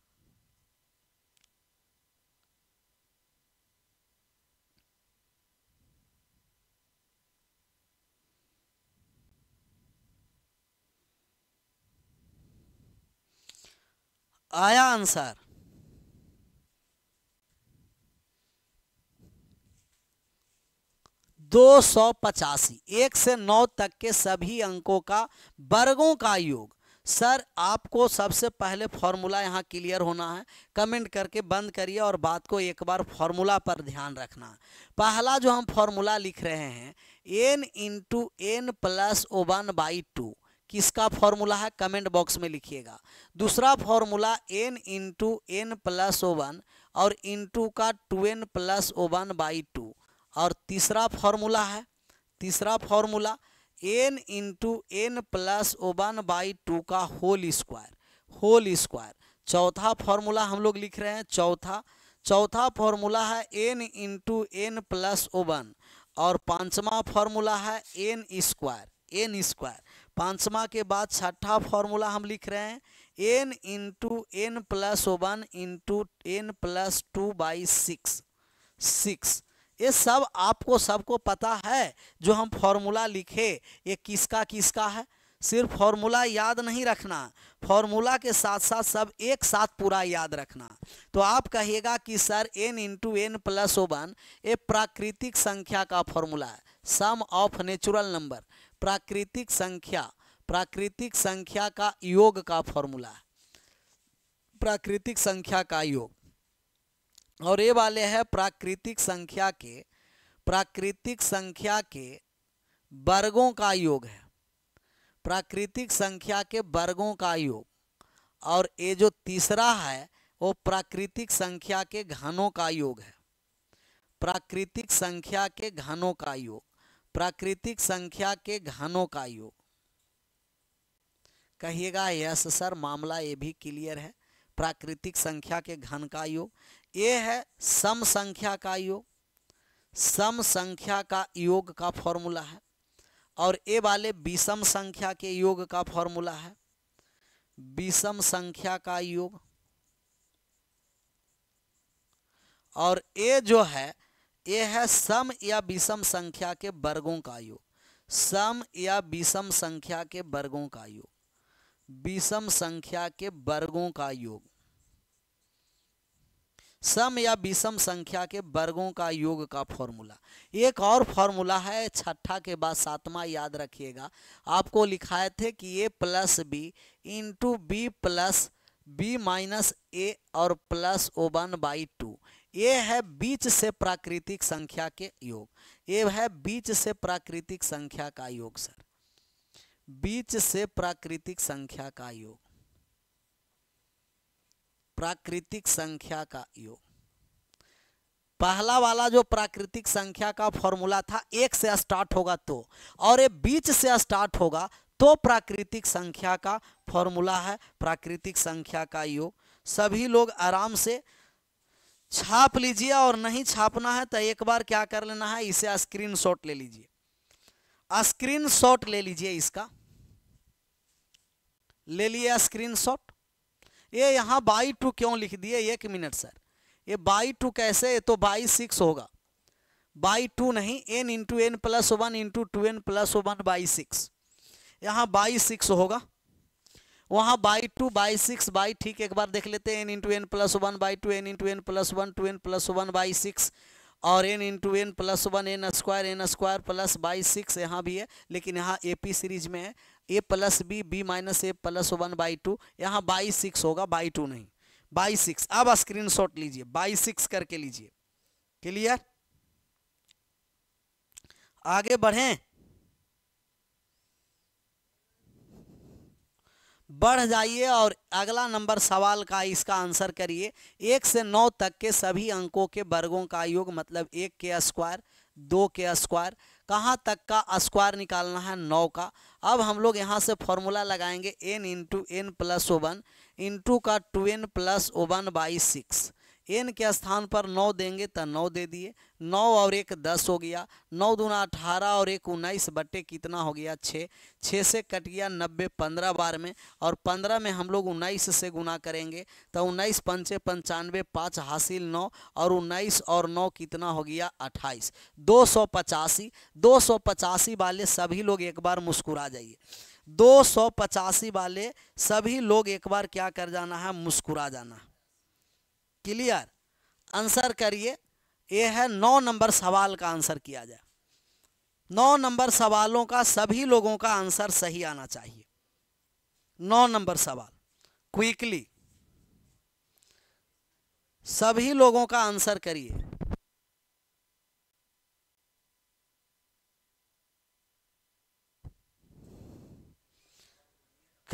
Speaker 1: आया आंसर दो सौ पचासी एक से नौ तक के सभी अंकों का वर्गों का योग सर आपको सबसे पहले फॉर्मूला यहाँ क्लियर होना है कमेंट करके बंद करिए और बात को एक बार फॉर्मूला पर ध्यान रखना पहला जो हम फॉर्मूला लिख रहे हैं N into N plus O one by two किसका फॉर्मूला है कमेंट बॉक्स में लिखिएगा दूसरा formula N into N plus O one और इंटू का two N plus O one by two और तीसरा फॉर्मूला है तीसरा formula N into N plus one by two का होल स्क्वायर होल स्क्वायर चौथा फॉर्मूला हम लोग लिख रहे हैं चौथा चौथा फॉर्मूला है N into N plus one और पांचवा फॉर्मूला है एन स्क्वायर एन स्क्वायर पांचवा के बाद छठा फॉर्मूला हम लिख रहे हैं N into N plus one into N plus two by six six ये सब आपको सबको पता है जो हम फॉर्मूला लिखे ये किसका किसका है सिर्फ फॉर्मूला याद नहीं रखना फॉर्मूला के साथ साथ सब एक साथ पूरा याद रखना तो आप कहिएगा कि sir N into N plus one ये प्राकृतिक संख्या का फॉर्मूला है सम ऑफ नेचुरल नंबर प्राकृतिक संख्या प्राकृतिक संख्या का योग का फॉर्मूला प्राकृतिक संख्या का योग और ये वाले हैं प्राकृतिक संख्या के प्राकृतिक संख्या के वर्गों का योग है प्राकृतिक संख्या के वर्गों का योग और ये जो तीसरा है वो प्राकृतिक संख्या के घनों का योग है प्राकृतिक संख्या के घनों का योग प्राकृतिक संख्या के घनों का योग कहिएगा यस सर मामला ये भी क्लियर है प्राकृतिक संख्या के घन का योग ए है सम संख्या का योग सम संख्या का योग का फॉर्मूला है और ए वाले विषम संख्या के योग का फॉर्मूला है विषम संख्या का योग और ए जो है ए है सम या विषम संख्या के वर्गों का योग सम या विषम संख्या के वर्गों का योग विषम संख्या के वर्गों का योग सम या विषम संख्या के वर्गों का योग का फॉर्मूला एक और फॉर्मूला है छठा के बाद सातवां याद रखिएगा आपको लिखाए थे कि A plus B into B plus B minus A और plus O one by two ये है बीच से प्राकृतिक संख्या के योग ये है बीच से प्राकृतिक संख्या का योग सर बीच से प्राकृतिक संख्या का योग प्राकृतिक संख्या का योग पहला वाला जो प्राकृतिक संख्या का फॉर्मूला था एक से स्टार्ट होगा तो और ये बीच से स्टार्ट होगा तो प्राकृतिक संख्या का फॉर्मूला है प्राकृतिक संख्या का योग सभी लोग आराम से छाप लीजिए और नहीं छापना है तो एक बार क्या कर लेना है इसे स्क्रीनशॉट ले लीजिए स्क्रीनशॉट ले लीजिए इसका ले लिया स्क्रीनशॉट ये यहाँ बाई टू क्यों लिख दिए एक मिनट सर ये बाई टू कैसे ये तो बाई सिक्स होगा बाई टू नहीं N into N plus one into two N plus one by six यहाँ बाई सिक्स होगा वहाँ by two by six by ठीक एक बार देख लेते हैं N into N plus one by two N into N plus one two N plus one by six और N into N plus one N square N square plus by six यहाँ भी है लेकिन यहाँ ए पी सीरीज में है A plus B B minus A plus one by two यहाँ by six होगा बाई टू नहीं बाई सिक्स अब स्क्रीन शॉट लीजिए बाई सिक्स करके लीजिए क्लियर आगे बढ़ें बढ़ जाइए और अगला नंबर सवाल का इसका आंसर करिए एक से नौ तक के सभी अंकों के वर्गों का योग मतलब एक के स्क्वायर दो के स्क्वायर कहाँ तक का स्क्वायर निकालना है नौ का अब हम लोग यहाँ से फॉर्मूला लगाएंगे N into N plus O one into का two N plus O one by six N के स्थान पर नौ देंगे तो नौ दे दिए नौ और एक दस हो गया नौ दूना अठारह और एक उन्नीस बटे कितना हो गया छः छः से कट गया नब्बे पंद्रह बार में और पंद्रह में हम लोग उन्नीस से गुना करेंगे तो उन्नीस पंचे पंचानवे पाँच हासिल नौ और उन्नीस और नौ कितना हो गया अट्ठाईस दो सौ पचासी दो सौ पचासी वाले सभी लोग एक बार मुस्कुरा जाइए दो सौ पचासी वाले सभी लोग एक बार क्या कर जाना है मुस्कुरा जाना है क्लियर आंसर करिए ये है नौ नंबर सवाल का आंसर किया जाए नौ नंबर सवालों का सभी लोगों का आंसर सही आना चाहिए नौ नंबर सवाल क्विकली सभी लोगों का आंसर करिए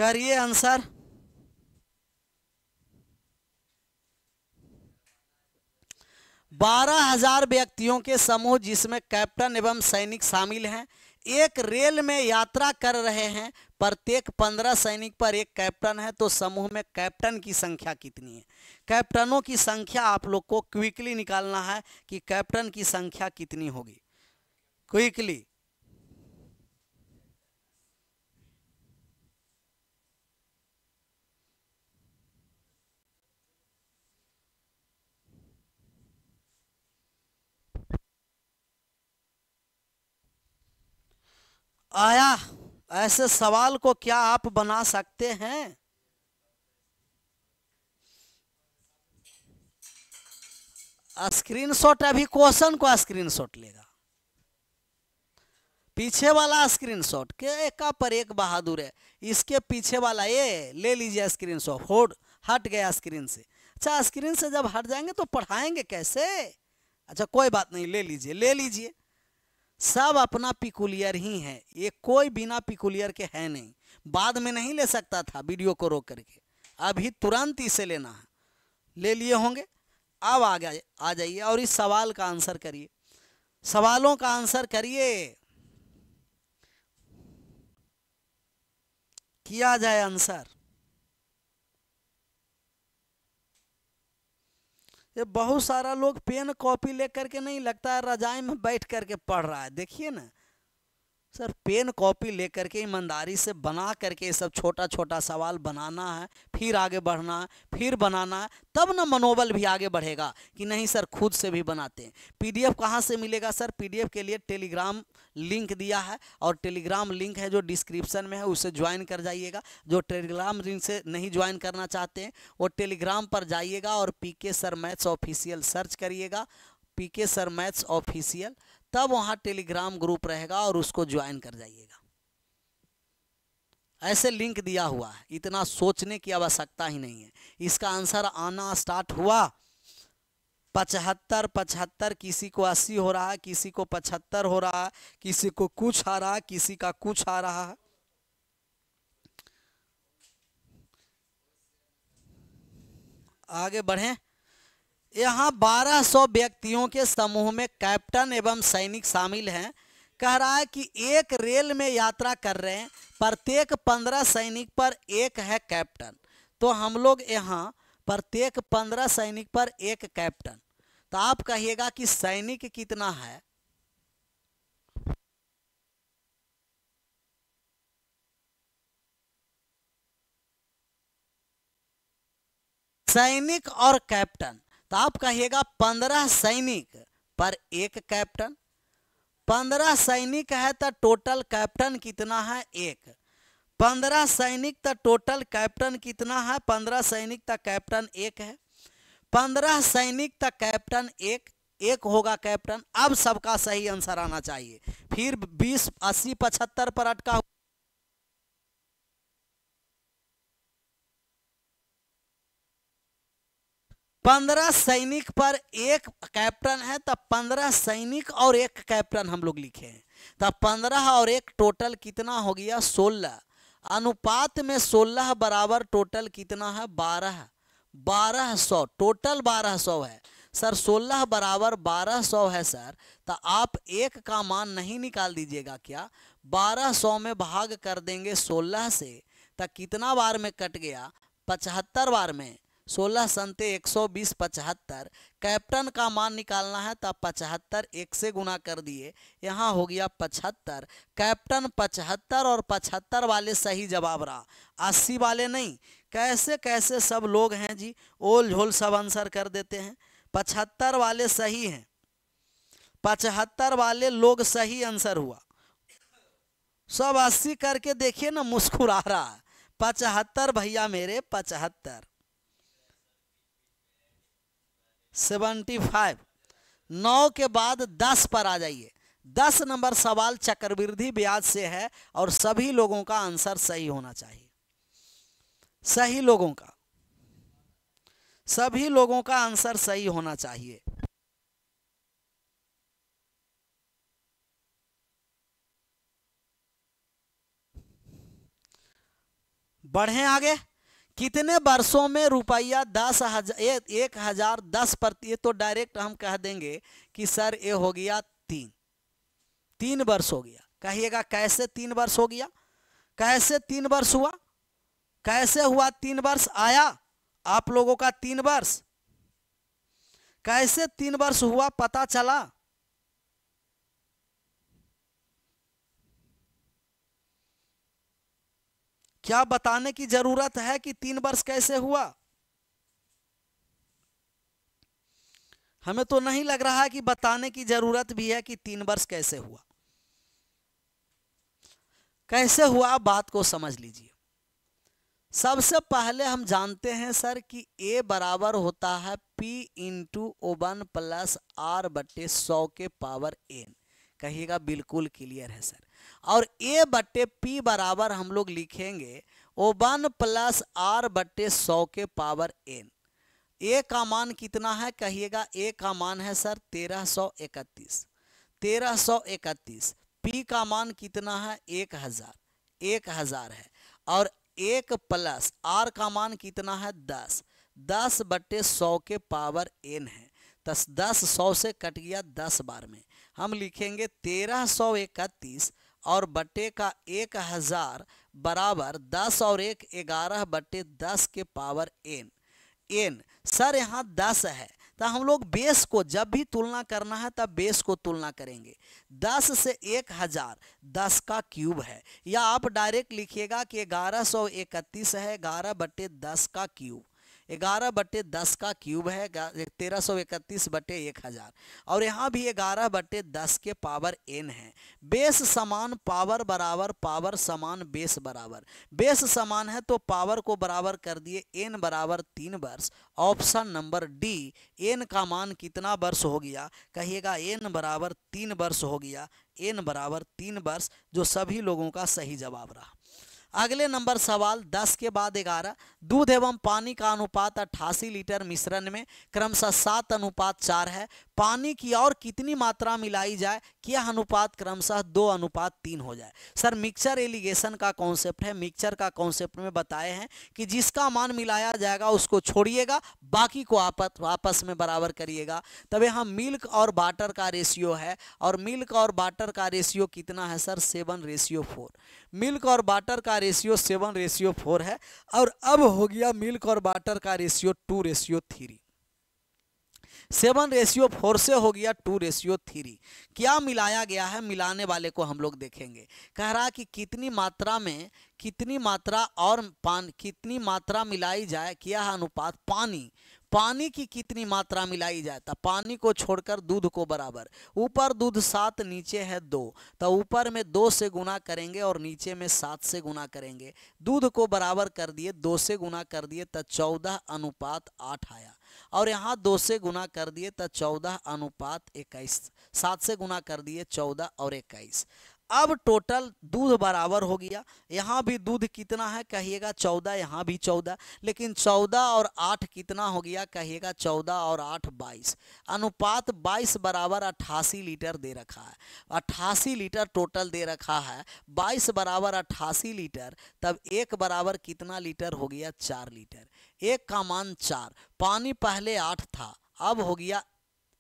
Speaker 1: करिए आंसर बारह हजार व्यक्तियों के समूह जिसमें कैप्टन एवं सैनिक शामिल हैं एक रेल में यात्रा कर रहे हैं प्रत्येक पंद्रह सैनिक पर एक कैप्टन है तो समूह में कैप्टन की संख्या कितनी है कैप्टनों की संख्या आप लोग को क्विकली निकालना है कि कैप्टन की संख्या कितनी होगी क्विकली आया ऐसे सवाल को क्या आप बना सकते हैं स्क्रीनशॉट अभी क्वेश्चन को स्क्रीनशॉट लेगा पीछे वाला स्क्रीनशॉट के एक पर एक बहादुर है इसके पीछे वाला ये ले लीजिए स्क्रीनशॉट होड हट गया स्क्रीन से अच्छा स्क्रीन से जब हट जाएंगे तो पढ़ाएंगे कैसे अच्छा कोई बात नहीं ले लीजिए ले लीजिए सब अपना पिकुलियर ही है ये कोई बिना पिकुलियर के है नहीं बाद में नहीं ले सकता था वीडियो को रोक करके अभी तुरंत इसे लेना है ले लिए होंगे अब आ गया आ जाइए और इस सवाल का आंसर करिए सवालों का आंसर करिए किया जाए आंसर ये बहुत सारा लोग पेन कॉपी ले करके नहीं लगता है रजाई में बैठ करके पढ़ रहा है देखिए ना सर पेन कॉपी ले करके ईमानदारी से बना करके ये सब छोटा छोटा सवाल बनाना है फिर आगे बढ़ना है फिर बनाना है तब ना मनोबल भी आगे बढ़ेगा कि नहीं सर खुद से भी बनाते हैं पीडीएफ कहाँ से मिलेगा सर पीडीएफ के लिए टेलीग्राम लिंक दिया है और टेलीग्राम लिंक है जो डिस्क्रिप्शन में है उसे ज्वाइन कर जाइएगा जो टेलीग्राम लिंक से नहीं ज्वाइन करना चाहते हैं वो टेलीग्राम पर जाइएगा और P K sir maths official सर्च करिएगा P K sir maths official तब वहाँ टेलीग्राम ग्रुप रहेगा और उसको ज्वाइन कर जाइएगा ऐसे लिंक दिया हुआ है इतना सोचने की आवश्यकता ही नहीं है इसका आंसर आना स्टार्ट हुआ पचहत्तर पचहत्तर किसी को अस्सी हो रहा किसी को पचहत्तर हो रहा किसी को कुछ आ रहा किसी का कुछ आ रहा आगे बढ़े यहाँ 1200 व्यक्तियों के समूह में कैप्टन एवं सैनिक शामिल हैं कह रहा है कि एक रेल में यात्रा कर रहे हैं प्रत्येक 15 सैनिक पर एक है कैप्टन तो हम लोग यहाँ प्रत्येक पंद्रह सैनिक पर एक कैप्टन तो आप कहिएगा कि सैनिक कितना है सैनिक और कैप्टन तो आप कहिएगा पंद्रह सैनिक पर एक कैप्टन पंद्रह सैनिक है तो टोटल कैप्टन कितना है एक पंद्रह सैनिक तो टोटल कैप्टन कितना है पंद्रह सैनिक तो कैप्टन एक है पंद्रह सैनिक तो कैप्टन एक एक होगा कैप्टन अब सबका सही आंसर आना चाहिए फिर बीस अस्सी पचहत्तर पर अटका पंद्रह सैनिक पर एक कैप्टन है तो पंद्रह सैनिक और एक कैप्टन हम लोग लिखे हैं तो पंद्रह और एक टोटल कितना हो गया सोलह अनुपात में सोलह बराबर टोटल कितना है बारह बारह सौ टोटल बारह सौ है सर सोलह बराबर बारह सौ है सर तो आप एक का मान नहीं निकाल दीजिएगा क्या बारह सौ में भाग कर देंगे सोलह से तो कितना बार में कट गया पचहत्तर बार में सोलह संते एक सौ बीस पचहत्तर कैप्टन का मान निकालना है तब पचहत्तर एक से गुना कर दिए यहाँ हो गया पचहत्तर कैप्टन पचहत्तर और पचहत्तर वाले सही जवाब रहा अस्सी वाले नहीं कैसे कैसे सब लोग हैं जी ओल झोल सब आंसर कर देते हैं पचहत्तर वाले सही हैं पचहत्तर वाले लोग सही आंसर हुआ सब अस्सी करके देखिए ना मुस्कुरा रहा पचहत्तर भैया मेरे पचहत्तर सेवेंटी फाइव नौ के बाद दस पर आ जाइए दस नंबर सवाल चक्रवृद्धि ब्याज से है और सभी लोगों का आंसर सही होना चाहिए सही लोगों का सभी लोगों का आंसर सही होना चाहिए बढ़ें आगे कितने वर्षों में रुपया दस हजार एक हजार दस प्रति ये तो डायरेक्ट हम कह देंगे कि सर ये हो गया तीन तीन वर्ष हो गया कहिएगा कैसे तीन वर्ष हो गया कैसे तीन वर्ष हुआ कैसे हुआ तीन वर्ष आया आप लोगों का तीन वर्ष कैसे तीन वर्ष हुआ पता चला क्या बताने की जरूरत है कि तीन वर्ष कैसे हुआ हमें तो नहीं लग रहा है कि बताने की जरूरत भी है कि तीन वर्ष कैसे हुआ कैसे हुआ बात को समझ लीजिए सबसे पहले हम जानते हैं सर कि ए बराबर होता है P into O one plus R बटे सौ के पावर एन कहिएगा बिल्कुल क्लियर है सर और ए बट्टे पी बराबर हम लोग लिखेंगे ओ वन प्लस आर बट्टे सौ के पावर एन ए का मान कितना है कहिएगा ए का मान है सर तेरह सौ इकतीस तेरह सौ इकतीस पी का मान कितना है एक हज़ार एक हज़ार है और एक प्लस आर का मान कितना है दस दस बट्टे सौ के पावर एन है दस सौ से कट गया दस बार में हम लिखेंगे तेरह सौ इकतीस और बट्टे का एक हज़ार बराबर दस और एक ग्यारह बटे दस के पावर एन एन सर यहाँ दस है तो हम लोग बेस को जब भी तुलना करना है तब बेस को तुलना करेंगे दस से एक हज़ार दस का क्यूब है या आप डायरेक्ट लिखिएगा कि ग्यारह सौ इकतीस है ग्यारह बटे दस का क्यूब ग्यारह बटे दस का क्यूब है तेरह सौ इकतीस बटे एक हज़ार और यहाँ भी ग्यारह बटे दस के पावर एन है बेस समान पावर बराबर पावर समान बेस बराबर बेस समान है तो पावर को बराबर कर दिए एन बराबर तीन वर्ष ऑप्शन नंबर डी एन का मान कितना वर्ष हो गया कहिएगा एन बराबर तीन वर्ष हो गया एन बराबर तीन वर्ष जो सभी लोगों का सही जवाब रहा अगले नंबर सवाल दस के बाद ग्यारह दूध एवं पानी का अनुपात अट्ठासी लीटर मिश्रण में क्रमशः सात अनुपात चार है पानी की और कितनी मात्रा मिलाई जाए कि यह अनुपात क्रमशः दो अनुपात तीन हो जाए सर मिक्सचर एलिगेशन का कॉन्सेप्ट है मिक्सर का कॉन्सेप्ट में बताए हैं कि जिसका मान मिलाया जाएगा उसको छोड़िएगा बाकी को आपस आपस में बराबर करिएगा तब यहाँ मिल्क और बाटर का रेशियो है और मिल्क और बाटर का रेशियो कितना है sir seven ratio four milk और बाटर का रेशियो सेवन रेशियो फोर है और अब हो गया मिल्क और बाटर का ratio two ratio three seven ratio four से हो गया टू रेशियो थ्री क्या मिलाया गया है मिलाने वाले को हम लोग देखेंगे कह रहा कि कितनी मात्रा में कितनी मात्रा और पान कितनी मात्रा मिलाई जाए किया है अनुपात पानी पानी की कितनी मात्रा मिलाई जाए तो पानी को छोड़कर दूध को बराबर ऊपर दूध सात नीचे है दो तो ऊपर में दो से गुना करेंगे और नीचे में सात से गुना करेंगे दूध को बराबर कर दिए दो से गुना कर दिए तो चौदह अनुपात आठ आया और यहाँ दो से गुना कर दिए तो चौदह अनुपात इक्कीस सात से गुना कर दिए चौदह और इक्कीस अब टोटल दूध बराबर हो गया यहाँ भी दूध कितना है कहिएगा चौदह यहाँ भी चौदह लेकिन चौदह और आठ कितना हो गया कहिएगा चौदह और आठ बाईस अनुपात बाईस बराबर अट्ठासी लीटर दे रखा है अट्ठासी लीटर टोटल दे रखा है बाईस बराबर अट्ठासी लीटर तब एक बराबर कितना लीटर हो गया चार लीटर एक का मान चार पानी पहले आठ था अब हो गया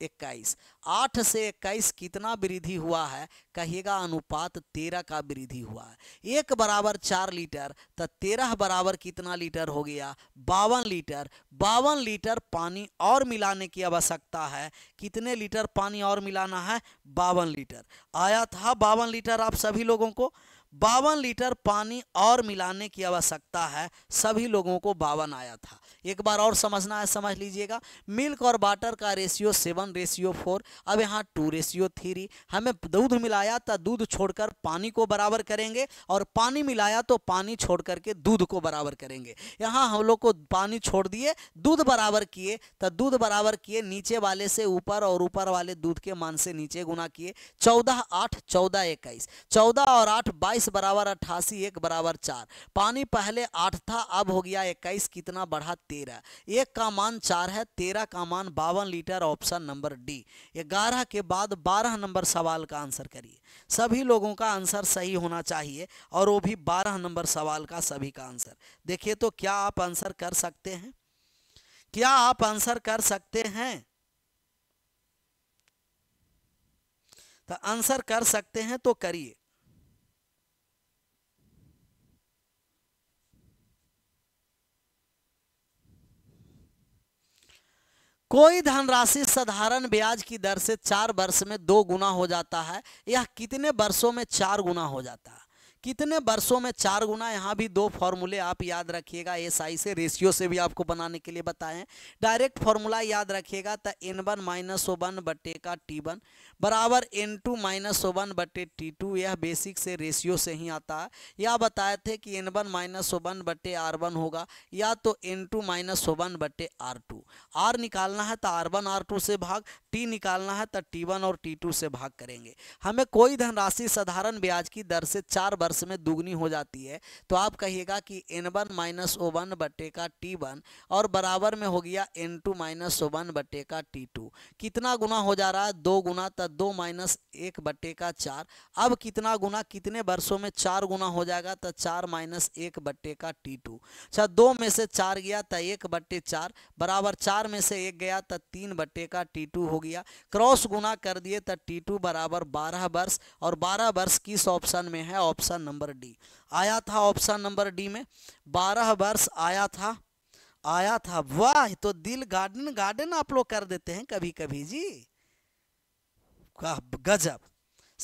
Speaker 1: इक्कीस आठ से इक्कीस कितना वृद्धि हुआ है कहिएगा अनुपात तेरह का वृद्धि हुआ है एक बराबर चार लीटर तो तेरह बराबर कितना लीटर हो गया बावन लीटर बावन लीटर पानी और मिलाने की आवश्यकता है कितने लीटर पानी और मिलाना है बावन लीटर आया था बावन लीटर आप सभी लोगों को बावन लीटर पानी और मिलाने की आवश्यकता है सभी लोगों को बावन आया था एक बार और समझना है समझ लीजिएगा मिल्क और वाटर का रेशियो सेवन रेशियो फोर अब यहाँ टू रेशियो थ्री हमें दूध मिलाया तो दूध छोड़कर पानी को बराबर करेंगे और पानी मिलाया तो पानी छोड़ करके दूध को बराबर करेंगे यहाँ हम लोग को पानी छोड़ दिए दूध बराबर किए तो दूध बराबर किए नीचे वाले से ऊपर और ऊपर वाले दूध के मान से नीचे गुना किए चौदह आठ चौदह इक्कीस चौदह और आठ बाईस इक्कीस बराबर अट्ठासी एक बराबर चार पानी पहले आठ था अब हो गया इक्कीस कितना बढ़ा तेरह एक का मान चार है तेरह का मान बावन लीटर ऑप्शन नंबर डी ग्यारह के बाद बारह नंबर सवाल का आंसर करिए सभी लोगों का आंसर सही होना चाहिए और वो भी बारह नंबर सवाल का सभी का आंसर देखिए तो क्या आप आंसर कर सकते हैं क्या आप आंसर कर सकते हैं तो आंसर कर सकते हैं तो करिए कोई धनराशि साधारण ब्याज की दर से चार वर्ष में दो गुना हो जाता है यह कितने वर्षों में चार गुना हो जाता है कितने वर्षों में चार गुना यहाँ भी दो फॉर्मूले आप याद रखिएगा एस आई से रेशियो से भी आपको बनाने के लिए बताएं डायरेक्ट फॉर्मूला याद रखिएगा तो N one minus O one बटे का टी वन बराबर एन टू माइनस वन बटे टी टू यह बेसिक से रेशियो से ही आता है या बताए थे कि एन वन माइनस वन बटे आर वन होगा या तो एन टू माइनस वन बटे आर टू आर निकालना है तो आर वन आर टू से भाग टी निकालना है तो टी वन और टी टू से भाग करेंगे हमें कोई धनराशि साधारण ब्याज की दर से चार वर्ष में दुगनी हो जाती है तो आप कहिएगा कि N one minus O one बटे का टी वन और बराबर में हो गया N two minus O one बटे का टी टू कितना गुना हो जा रहा है दो गुना तक तो दो माइनस एक बट्टे का चार अब कितना गुना कितने वर्षों में चार गुना हो जाएगा तो चार माइनस एक बट्टे का टी टू अच्छा दो में से चार गया तो एक बट्टे चार बराबर चार में से एक गया तो तीन बट्टे का टी टू हो गया क्रॉस गुना कर दिए तो टी टू बराबर बारह वर्ष और बारह वर्ष किस ऑप्शन में है ऑप्शन नंबर डी आया था ऑप्शन नंबर डी में बारह वर्ष आया था आया था वाह तो दिल गार्डन गार्डन आप लोग कर देते हैं कभी कभी जी गजब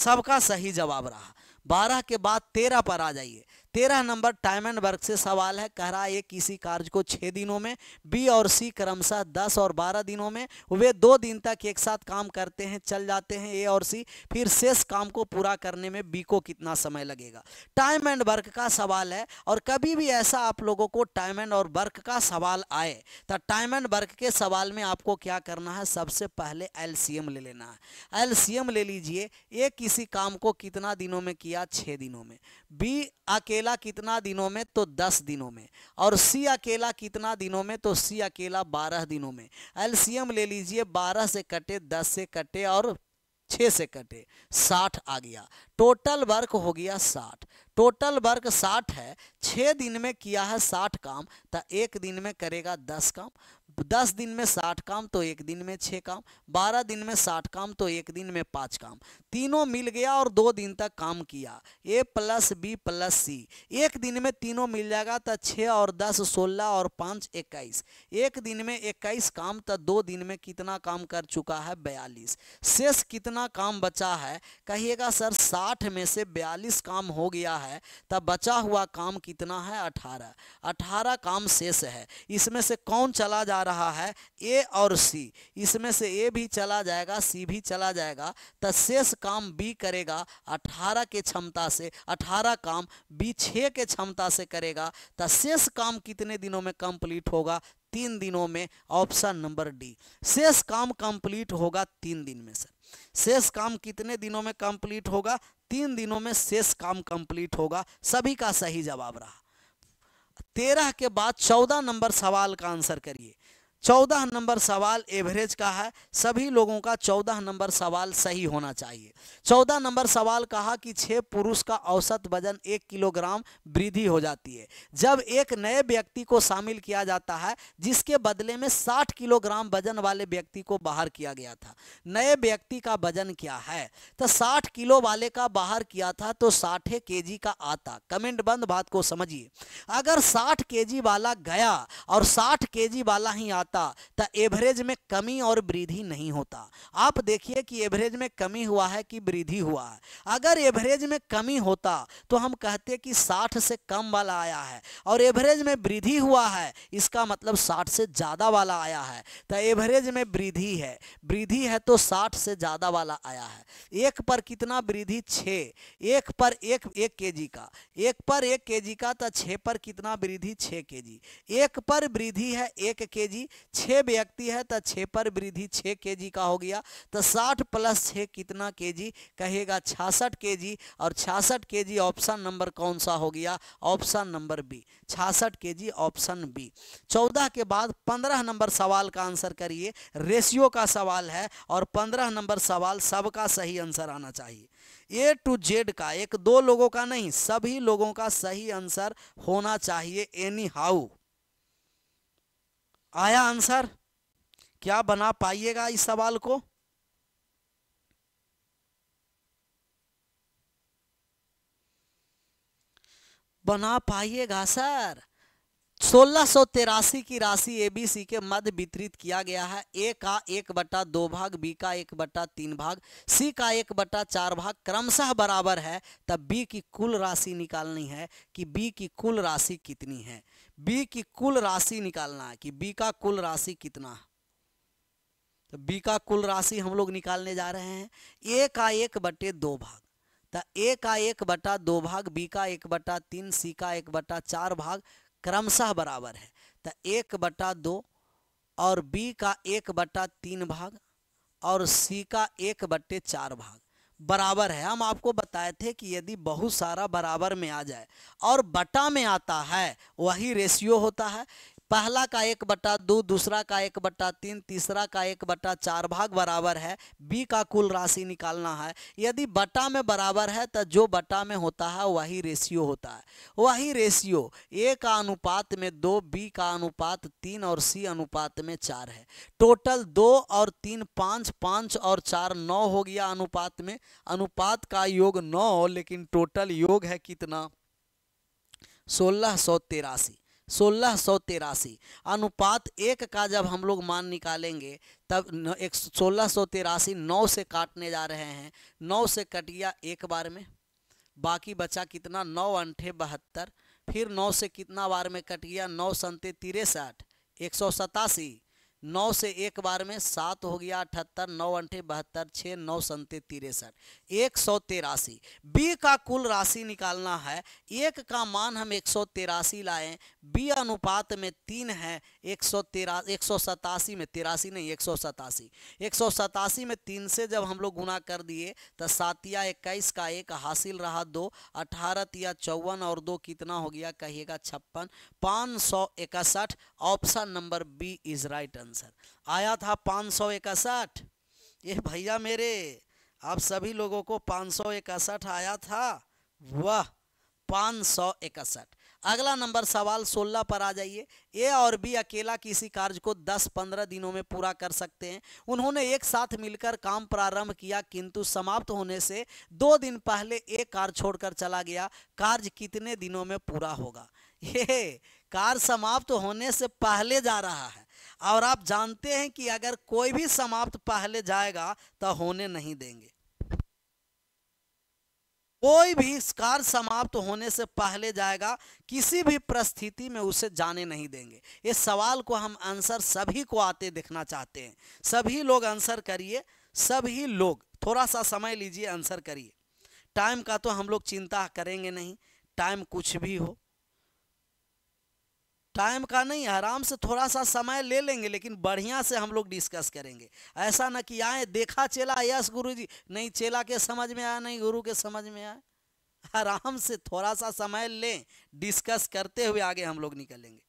Speaker 1: सबका सही जवाब रहा बारह के बाद तेरह पर आ जाइए तेरह नंबर टाइम एंड वर्क से सवाल है कह रहा है किसी कार्य को छः दिनों में बी और सी क्रमशः दस और बारह दिनों में वे दो दिन तक एक साथ काम करते हैं चल जाते हैं ए और सी फिर शेष काम को पूरा करने में बी को कितना समय लगेगा टाइम एंड वर्क का सवाल है और कभी भी ऐसा आप लोगों को टाइम एंड और वर्क का सवाल आए तो टाइम एंड वर्क के सवाल में आपको क्या करना है सबसे पहले एल ले लेना है एल ले लीजिए ए किसी काम को कितना दिनों में किया छः दिनों में बी अकेला अकेला कितना दिनों में तो दस दिनों में और सी अकेला कितना दिनों में तो सी अकेला बारह दिनों में एलसीएम ले लीजिए बारह से कटे दस से कटे और छः से कटे साठ आ गया टोटल वर्क हो गया साठ टोटल वर्क साठ है छः दिन में किया है साठ काम तो एक दिन में करेगा दस काम दस दिन में साठ काम तो एक दिन में छः काम बारह दिन में साठ काम तो एक दिन में पाँच काम तीनों मिल गया और दो दिन तक काम किया A plus B plus C एक दिन में तीनों मिल जाएगा तो छः और दस सोलह और पाँच इक्कीस एक दिन में इक्कीस काम तो दो दिन में कितना काम कर चुका है बयालीस शेष कितना काम बचा है कहिएगा सर साठ में से बयालीस काम हो गया है तब बचा हुआ काम कितना कितना है अठारह अठारह काम शेष है इसमें से कौन चला जा रहा है ए और सी इसमें से ए भी चला जाएगा सी भी चला जाएगा तो शेष काम बी करेगा अठारह के क्षमता से अठारह काम बी छः के क्षमता से करेगा तो शेष काम कितने दिनों में कंप्लीट होगा तीन दिनों में ऑप्शन नंबर डी शेष काम कंप्लीट होगा तीन दिन में सर शेष काम कितने दिनों में कंप्लीट होगा तीन दिनों में शेष काम कंप्लीट होगा सभी का सही जवाब रहा तेरह के बाद चौदह नंबर सवाल का आंसर करिए चौदह नंबर सवाल एवरेज का है सभी लोगों का चौदह नंबर सवाल सही होना चाहिए चौदह नंबर सवाल कहा कि छह पुरुष का औसत वजन एक किलोग्राम वृद्धि हो जाती है जब एक नए व्यक्ति को शामिल किया जाता है जिसके बदले में साठ किलोग्राम वजन वाले व्यक्ति को बाहर किया गया था नए व्यक्ति का वजन क्या है तो साठ किलो वाले का बाहर किया था तो साठ के का आता कमेंट बंद बात को समझिए अगर साठ के वाला गया और साठ के वाला ही आता आता तो एवरेज में कमी और वृद्धि नहीं होता आप देखिए कि एवरेज में कमी हुआ है कि वृद्धि हुआ है अगर एवरेज में कमी होता तो हम कहते कि 60 से कम वाला आया है और एवरेज में वृद्धि हुआ है इसका मतलब 60 से ज़्यादा वाला आया है तो एवरेज में वृद्धि है वृद्धि है तो साठ से ज़्यादा वाला आया है एक पर कितना वृद्धि छः एक पर एक एक के का एक पर एक के का तो छः पर कितना वृद्धि छः के एक पर वृद्धि है एक के जी छः व्यक्ति है तो छः पर वृद्धि छः के जी का हो गया तो साठ प्लस छः कितना के जी कहेगा छियासठ के जी और छियासठ के जी ऑप्शन नंबर कौन सा हो गया ऑप्शन नंबर बी छियासठ के जी ऑप्शन बी चौदह के बाद पंद्रह नंबर सवाल का आंसर करिए रेशियो का सवाल है और पंद्रह नंबर सवाल सबका सही आंसर आना चाहिए ए टू जेड का एक दो लोगों का नहीं सभी लोगों का सही आंसर होना चाहिए एनी हाउ आया आंसर क्या बना पाइएगा इस सवाल को बना पाइएगा सर सोलह सौ तेरासी की राशि एबीसी के मध्य वितरित किया गया है ए का एक बटा दो भाग बी का एक बटा तीन भाग सी का एक बटा चार भाग क्रमशः बराबर है तब बी की कुल राशि निकालनी है कि बी की कुल राशि कितनी है बी की कुल राशि निकालना है कि बी का कुल राशि कितना है तो बी का कुल राशि हम लोग निकालने जा रहे हैं ए का एक बटे दो भाग तो ए का एक बटा दो भाग बी का एक बटा तीन सी का एक बटा चार भाग क्रमशः बराबर है तो एक बटा दो और बी का एक बटा तीन भाग और सी का एक बटे चार भाग बराबर है हम आपको बताए थे कि यदि बहुत सारा बराबर में आ जाए और बटा में आता है वही रेशियो होता है पहला का एक बटा दो दूसरा का एक बट्टा तीन तीसरा का एक बटा चार भाग बराबर है बी का कुल राशि निकालना है यदि बटा में बराबर है तो जो बटा में होता है वही रेशियो होता है वही रेशियो ए का अनुपात में दो बी का अनुपात तीन और सी अनुपात में चार है टोटल दो और तीन पाँच पाँच और चार नौ हो गया अनुपात में अनुपात का योग नौ लेकिन टोटल योग है कितना सोलह सौ तेरासी सोलह सौ तिरासी अनुपात एक का जब हम लोग मान निकालेंगे तब एक सोलह सौ तिरासी नौ से काटने जा रहे हैं नौ से कट गया एक बार में बाकी बचा कितना नौ अंठे बहत्तर फिर नौ से कितना बार में कट गया नौ संते तिरसठ एक सौ सतासी नौ से एक बार में सात हो गया अठहत्तर नौ अंठे बहत्तर छः नौ संते तिरसठ एक सौ तेरासी बी का कुल राशि निकालना है एक का मान हम एक सौ तेरासी लाएँ बी अनुपात में तीन है एक सौ तेरा एक सौ सतासी में तिरासी नहीं एक सौ सतासी एक सौ सतासी में तीन से जब हम लोग गुना कर दिए तो सातिया इक्कीस का एक हासिल रहा दो अठारह या चौवन और दो कितना हो गया कहिएगा छप्पन पाँच सौ इकसठ option number B is right answer आया था पाँच सौ इकसठ ये भैया मेरे आप सभी लोगों को पाँच सौ इकसठ आया था वह पाँच सौ इकसठ अगला नंबर सवाल सोलह पर आ जाइए ए और बी अकेला किसी कार्य को दस पंद्रह दिनों में पूरा कर सकते हैं उन्होंने एक साथ मिलकर काम प्रारंभ किया किंतु समाप्त होने से दो दिन पहले ए कार्य छोड़कर चला गया कार्य कितने दिनों में पूरा होगा ये कार्य समाप्त होने से पहले जा रहा है और आप जानते हैं कि अगर कोई भी समाप्त पहले जाएगा तो होने नहीं देंगे कोई भी कार्य समाप्त होने से पहले जाएगा किसी भी परिस्थिति में उसे जाने नहीं देंगे इस सवाल को हम आंसर सभी को आते देखना चाहते हैं सभी लोग आंसर करिए सभी लोग थोड़ा सा समय लीजिए आंसर करिए टाइम का तो हम लोग चिंता करेंगे नहीं टाइम कुछ भी हो टाइम का नहीं आराम से थोड़ा सा समय ले लेंगे लेकिन बढ़िया से हम लोग डिस्कस करेंगे ऐसा ना कि आए देखा चेला यस गुरु जी नहीं चेला के समझ में आया नहीं गुरु के समझ में आया आराम से थोड़ा सा समय लें डिस्कस करते हुए आगे हम लोग निकलेंगे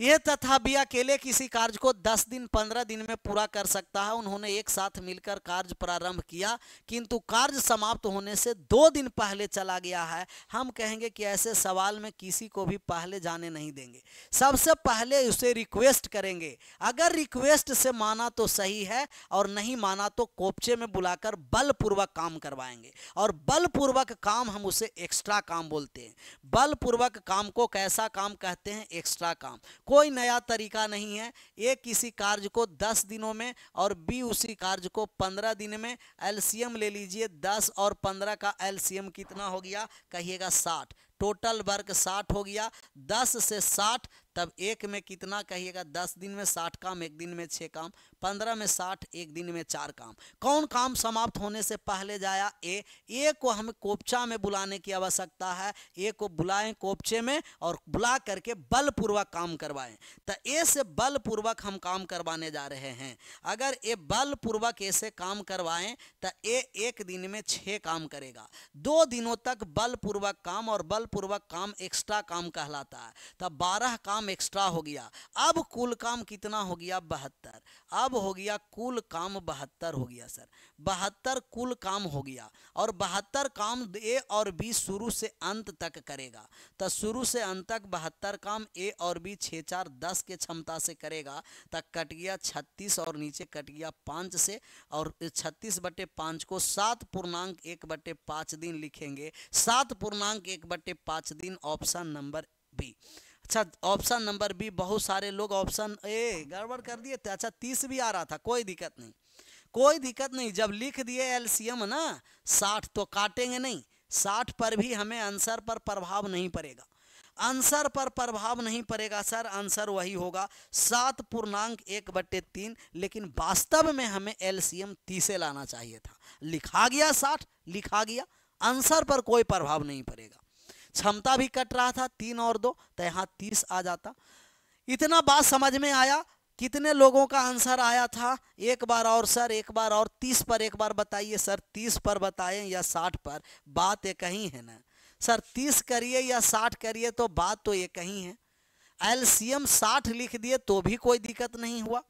Speaker 1: ये तथा भी अकेले किसी कार्य को दस दिन पंद्रह दिन में पूरा कर सकता है उन्होंने एक साथ मिलकर कार्य प्रारंभ किया किंतु कार्य समाप्त होने से दो दिन पहले चला गया है हम कहेंगे कि ऐसे सवाल में किसी को भी पहले जाने नहीं देंगे सबसे पहले उसे रिक्वेस्ट करेंगे अगर रिक्वेस्ट से माना तो सही है और नहीं माना तो कोपचे में बुलाकर बलपूर्वक काम करवाएंगे और बलपूर्वक काम हम उसे एक्स्ट्रा काम बोलते हैं बलपूर्वक काम को कैसा काम कहते हैं एक्स्ट्रा काम कोई नया तरीका नहीं है ए किसी कार्य को दस दिनों में और बी उसी कार्य को पंद्रह दिन में एलसीएम ले लीजिए दस और पंद्रह का एलसीएम कितना हो गया कहिएगा साठ टोटल वर्क साठ हो गया दस से साठ तब एक में कितना कहिएगा दस दिन में साठ काम एक दिन में छः काम पंद्रह में साठ एक दिन में चार काम कौन काम समाप्त होने से पहले जाया ए ए को हमें कोपचा में बुलाने की आवश्यकता है ए को बुलाएं कोपचे में और बुला करके बलपूर्वक काम करवाएं तो ए से बलपूर्वक हम काम करवाने जा रहे हैं अगर ए बलपूर्वक ए से काम करवाएं तो ए एक दिन में छः काम करेगा दो दिनों तक बलपूर्वक काम और बलपूर्वक काम एक्स्ट्रा काम कहलाता है तब तो बारह काम काम एक्स्ट्रा हो गया अब कुल काम कितना हो गया बहत्तर अब हो गया कुल काम बहत्तर हो गया सर बहत्तर कुल काम हो गया और बहत्तर काम ए और बी शुरू से अंत तक करेगा तो शुरू से अंत तक बहत्तर काम ए और बी छः चार दस के क्षमता से करेगा तक तो कट गया छत्तीस और नीचे कट गया पाँच से और छत्तीस बटे पाँच को सात पूर्णांक एक बटे पाँच दिन लिखेंगे सात पूर्णांक एक बटे पाँच दिन ऑप्शन नंबर बी अच्छा ऑप्शन नंबर बी बहुत सारे लोग ऑप्शन ए गड़बड़ कर दिए थे अच्छा तीस भी आ रहा था कोई दिक्कत नहीं कोई दिक्कत नहीं जब लिख दिए एलसीएम ना साठ तो काटेंगे नहीं साठ पर भी हमें आंसर पर प्रभाव नहीं पड़ेगा आंसर पर प्रभाव नहीं पड़ेगा सर आंसर वही होगा सात पूर्णांक एक बट्टे तीन लेकिन वास्तव में हमें एलसीएम तीसे लाना चाहिए था लिखा गया साठ लिखा गया आंसर पर कोई प्रभाव नहीं पड़ेगा क्षमता भी कट रहा था तीन और दो तो यहाँ तीस आ जाता इतना बात समझ में आया कितने लोगों का आंसर आया था एक बार और सर एक बार और तीस पर एक बार बताइए सर तीस पर बताएं या साठ पर बात एक ही है ना सर तीस करिए या साठ करिए तो बात तो एक ही है एल सी एम साठ लिख दिए तो भी कोई दिक्कत नहीं हुआ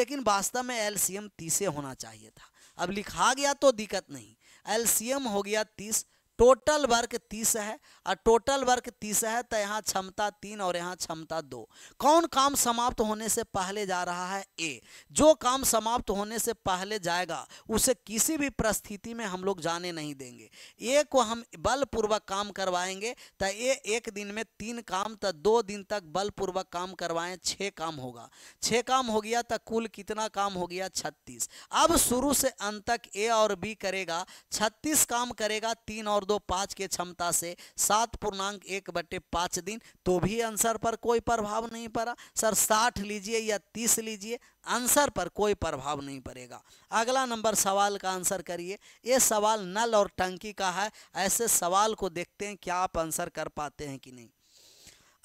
Speaker 1: लेकिन वास्तव में एल सी एम तीसें होना चाहिए था अब लिखा गया तो दिक्कत नहीं एल सी एम हो गया तीस टोटल वर्क तीस है और टोटल वर्क तीस है तो यहाँ क्षमता तीन और यहाँ क्षमता दो कौन काम समाप्त होने से पहले जा रहा है ए जो काम समाप्त होने से पहले जाएगा उसे किसी भी परिस्थिति में हम लोग जाने नहीं देंगे ए को हम बलपूर्वक काम करवाएंगे तो ए एक दिन में तीन काम तो दो दिन तक बलपूर्वक काम करवाएं छः काम होगा छः काम हो गया तो कुल कितना काम हो गया छत्तीस अब शुरू से अंत तक ए और बी करेगा छत्तीस काम करेगा तीन और और दो पाँच के क्षमता से सात पूर्णांक एक बटे पाँच दिन तो भी आंसर पर कोई प्रभाव नहीं पड़ा सर साठ लीजिए या तीस लीजिए आंसर पर कोई प्रभाव नहीं पड़ेगा अगला नंबर सवाल का आंसर करिए ये सवाल नल और टंकी का है ऐसे सवाल को देखते हैं क्या आप आंसर कर पाते हैं कि नहीं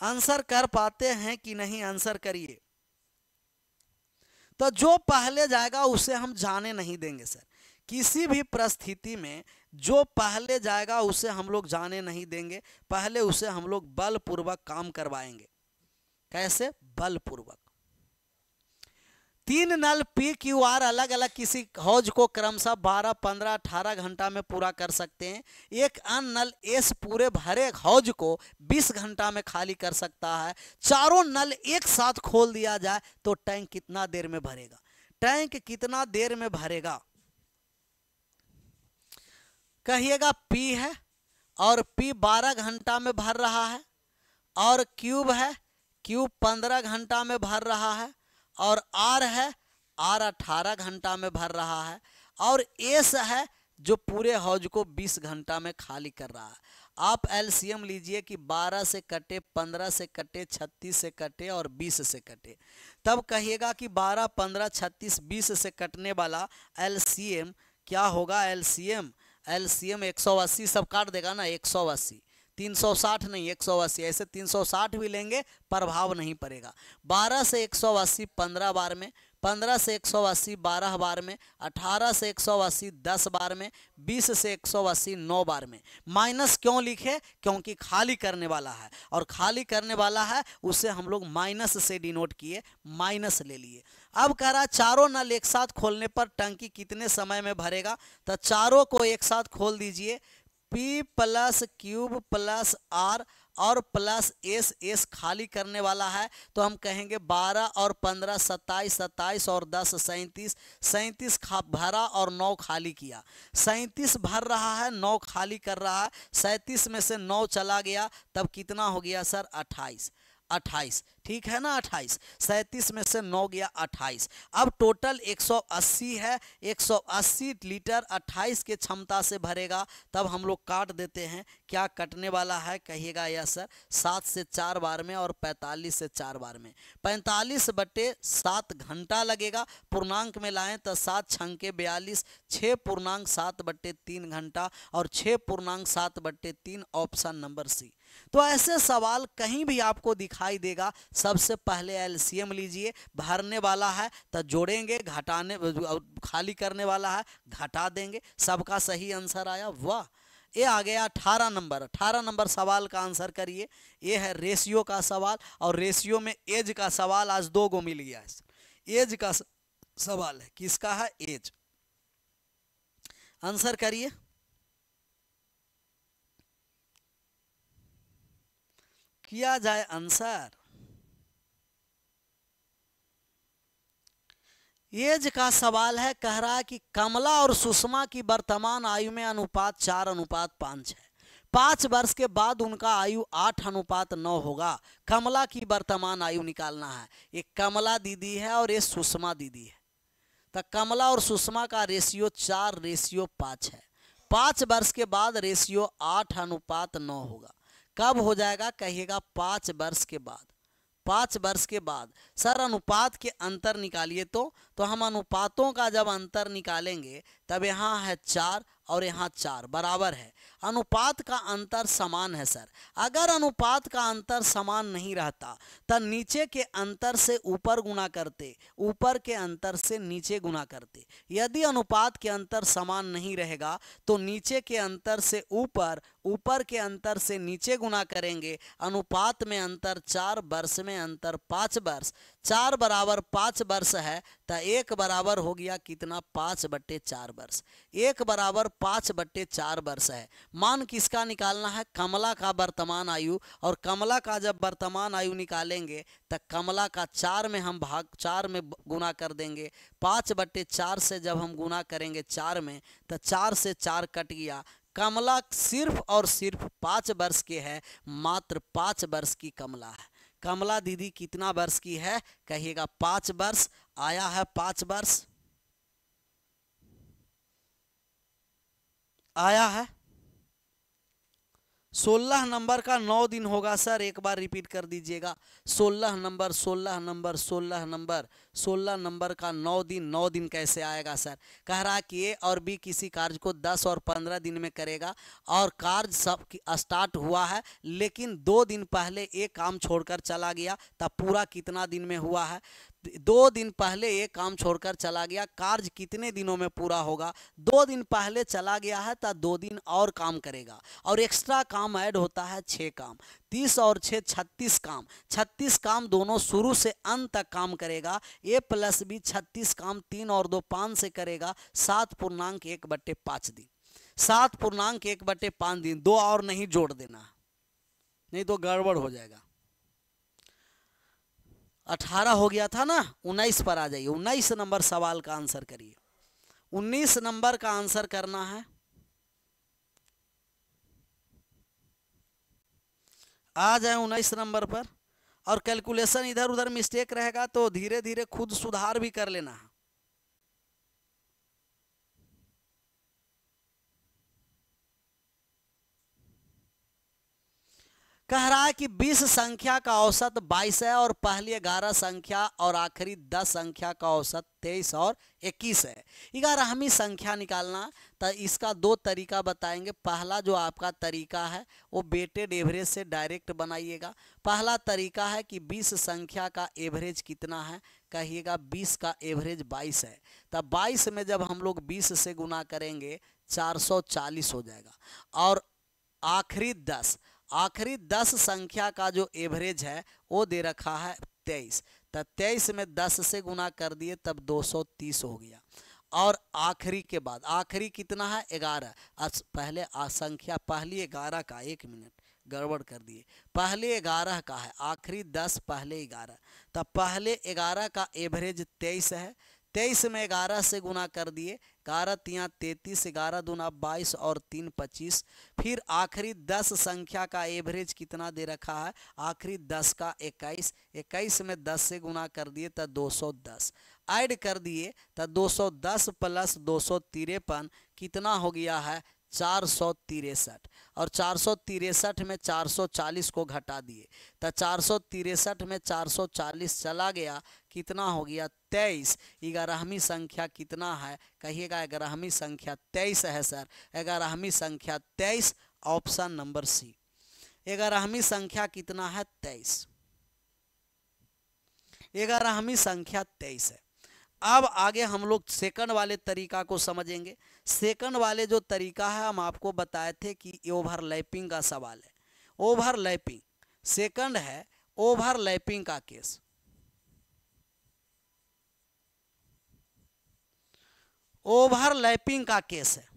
Speaker 1: आंसर कर पाते हैं कि नहीं आंसर करिए तो जो पहले जाएगा उसे हम जाने नहीं देंगे सर किसी भी परिस्थिति में जो पहले जाएगा उसे हम लोग जाने नहीं देंगे पहले उसे हम लोग बलपूर्वक काम करवाएंगे कैसे बलपूर्वक तीन नल पी क्यू आर अलग अलग किसी हौज को क्रमशः बारह पंद्रह अठारह घंटा में पूरा कर सकते हैं एक अन नल एस पूरे भरे हौज को बीस घंटा में खाली कर सकता है चारों नल एक साथ खोल दिया जाए तो टैंक कितना देर में भरेगा टैंक कितना देर में भरेगा कहिएगा P है और P 12 घंटा में भर रहा है और क्यूब है क्यूब 15 घंटा में भर रहा है और R है आर 18 घंटा में भर रहा है और एस है जो पूरे हौज को 20 घंटा में खाली कर रहा है आप एलसीएम लीजिए कि 12 से कटे 15 से कटे 36 से कटे और 20 से कटे तब कहिएगा कि 12, 15, 36, 20 से कटने वाला एलसीएम क्या होगा एलसीएम एलसीएम एक सौ अस्सी सब काट देगा ना एक सौ अस्सी तीन सौ साठ नहीं एक सौ अस्सी ऐसे तीन सौ साठ भी लेंगे प्रभाव नहीं पड़ेगा बारह से एक सौ अस्सी पंद्रह बार में पंद्रह से एक सौ अस्सी बारह बार में अठारह से एक सौ अस्सी दस बार में बीस से एक सौ अस्सी नौ बार में माइनस क्यों लिखे क्योंकि खाली करने वाला है और खाली करने वाला है उसे हम लोग माइनस से डिनोट किए माइनस ले लिए अब कह रहा चारों नल एक साथ खोलने पर टंकी कितने समय में भरेगा तो चारों को एक साथ खोल दीजिए P plus cube plus R और प्लस एस एस खाली करने वाला है तो हम कहेंगे 12 और 15 27 सत्ताईस और 10 सैंतीस सैंतीस खा भरा और 9 खाली किया सैंतीस भर रहा है 9 खाली कर रहा है सैंतीस में से 9 चला गया तब कितना हो गया सर 28 अट्ठाईस ठीक है ना अट्ठाईस सैंतीस में से नौ गया अट्ठाईस अब टोटल 180 है 180 लीटर 28 के क्षमता से भरेगा तब हम लोग काट देते हैं क्या कटने वाला है कहिएगा यह सर सात से चार बार में और 45 से चार बार में 45 बटे सात घंटा लगेगा पूर्णांक में लाएं तो सात छंके बयालीस छः पूर्णांक सात बट्टे तीन घंटा और छः पूर्णांक सात बट्टे तीन ऑप्शन नंबर सी तो ऐसे सवाल कहीं भी आपको दिखाई देगा सबसे पहले एलसीएम लीजिए भरने वाला है तो जोड़ेंगे घटाने खाली करने वाला है घटा देंगे सबका सही आंसर आया वाह ये आ गया अठारह नंबर अठारह नंबर सवाल का आंसर करिए ये है रेशियो का सवाल और रेशियो में एज का सवाल आज दो गो मिल गया एज का सवाल है किसका है एज आंसर करिए किया जाए आंसर एज का सवाल है कह रहा है कि कमला और सुषमा की वर्तमान आयु में अनुपात चार अनुपात पांच है पांच वर्ष के बाद उनका आयु आठ अनुपात नौ होगा कमला की वर्तमान आयु निकालना है ये कमला दीदी है और ये सुषमा दीदी है तो कमला और सुषमा का रेशियो चार रेशियो पांच है पांच वर्ष के बाद रेशियो आठ अनुपात नौ होगा कब हो जाएगा कहिएगा पाँच वर्ष के बाद पाँच वर्ष के बाद सर अनुपात के अंतर निकालिए तो तो हम अनुपातों का जब अंतर निकालेंगे तब यहाँ है चार और यहाँ चार बराबर है अनुपात का अंतर समान है सर अगर अनुपात का अंतर समान नहीं रहता तो नीचे के अंतर से ऊपर गुना करते ऊपर के अंतर से नीचे गुना करते यदि अनुपात के अंतर समान नहीं रहेगा तो नीचे के अंतर से ऊपर ऊपर के अंतर से नीचे गुना करेंगे अनुपात में अंतर चार वर्ष में अंतर पाँच वर्ष चार बराबर पाँच वर्ष है तो एक बराबर हो गया कितना पाँच बट्टे चार वर्ष एक बराबर पाँच बट्टे चार वर्ष है मान किसका निकालना है कमला का वर्तमान आयु और कमला का जब वर्तमान आयु निकालेंगे तो कमला का चार में हम भाग चार में गुना कर देंगे पाँच बट्टे चार से जब हम गुना करेंगे चार में तो चार से चार कट गया कमला सिर्फ और सिर्फ पाँच वर्ष के है मात्र पाँच वर्ष की कमला है कमला दीदी कितना वर्ष की है कहिएगा पांच वर्ष आया है पांच वर्ष आया है सोलह नंबर का नौ दिन होगा सर एक बार रिपीट कर दीजिएगा सोलह नंबर सोलह नंबर सोलह नंबर सोलह नंबर का नौ दिन नौ दिन कैसे आएगा सर कह रहा कि ए और बी किसी कार्य को दस और पंद्रह दिन में करेगा और कार्य सब स्टार्ट हुआ है लेकिन दो दिन पहले एक काम छोड़कर चला गया तब पूरा कितना दिन में हुआ है दो दिन पहले ये काम छोड़कर चला गया कार्य कितने दिनों में पूरा होगा दो दिन पहले चला गया है तो दो दिन और काम करेगा और एक्स्ट्रा काम ऐड होता है छः काम तीस और छः छत्तीस काम छत्तीस काम दोनों शुरू से अंत तक काम करेगा ए प्लस बी छत्तीस काम तीन और दो पाँच से करेगा सात पूर्णांक एक बट्टे पाँच दिन सात पूर्णांक एक बट्टे पाँच दिन दो और नहीं जोड़ देना नहीं तो गड़बड़ हो जाएगा अठारह हो गया था ना उन्नीस पर आ जाइए उन्नीस नंबर सवाल का आंसर करिए उन्नीस नंबर का आंसर करना है आ जाए उन्नीस नंबर पर और कैलकुलेशन इधर उधर मिस्टेक रहेगा तो धीरे धीरे खुद सुधार भी कर लेना है कह रहा है कि 20 संख्या का औसत 22 है और पहली 11 संख्या और आखिरी 10 संख्या का औसत 23 और 21 है ग्यारहवीं संख्या निकालना तो इसका दो तरीका बताएंगे पहला जो आपका तरीका है वो बेटेड एवरेज से डायरेक्ट बनाइएगा पहला तरीका है कि 20 संख्या का एवरेज कितना है कहिएगा 20 का एवरेज 22 है तब तो 22 में जब हम लोग बीस से गुना करेंगे चार हो जाएगा और आखिरी दस आखिरी दस संख्या का जो एवरेज है वो दे रखा है तेईस तो तेईस में दस से गुना कर दिए तब दो सौ तीस हो गया और आखिरी के बाद आखिरी कितना है ग्यारह पहले संख्या पहली ग्यारह का एक मिनट गड़बड़ कर दिए पहले ग्यारह का है आखिरी दस पहले ग्यारह तो पहले ग्यारह का एवरेज तेईस है तेईस में ग्यारह से गुना कर दिए ग्यारह तिया तैतीस ग्यारह दुना बाईस और तीन पच्चीस फिर आखिरी दस संख्या का एवरेज कितना दे रखा है आखिरी दस का इक्कीस इक्कीस में दस से गुना कर दिए तो दो सौ दस ऐड कर दिए तो दो सौ दस प्लस दो सौ तिरपन कितना हो गया है चार सौ तिरसठ और चार सौ तिरसठ में चार सौ चालीस को घटा दिए तो चार सौ तिरसठ में चार सौ चालीस चला गया कितना हो गया तेईस ग्यारहवीं संख्या कितना है कहिएगा ग्यारहवीं संख्या तेईस है सर ग्यारहवीं संख्या तेईस ऑप्शन नंबर सी ग्यारहवीं संख्या कितना है तेईस ग्यारहवीं संख्या तेईस है अब आगे हम लोग सेकंड वाले तरीका को समझेंगे सेकंड वाले जो तरीका है हम आपको बताए थे कि ओवरलैपिंग का सवाल है ओवरलैपिंग सेकंड है ओवरलैपिंग का केस ओवरलैपिंग का केस है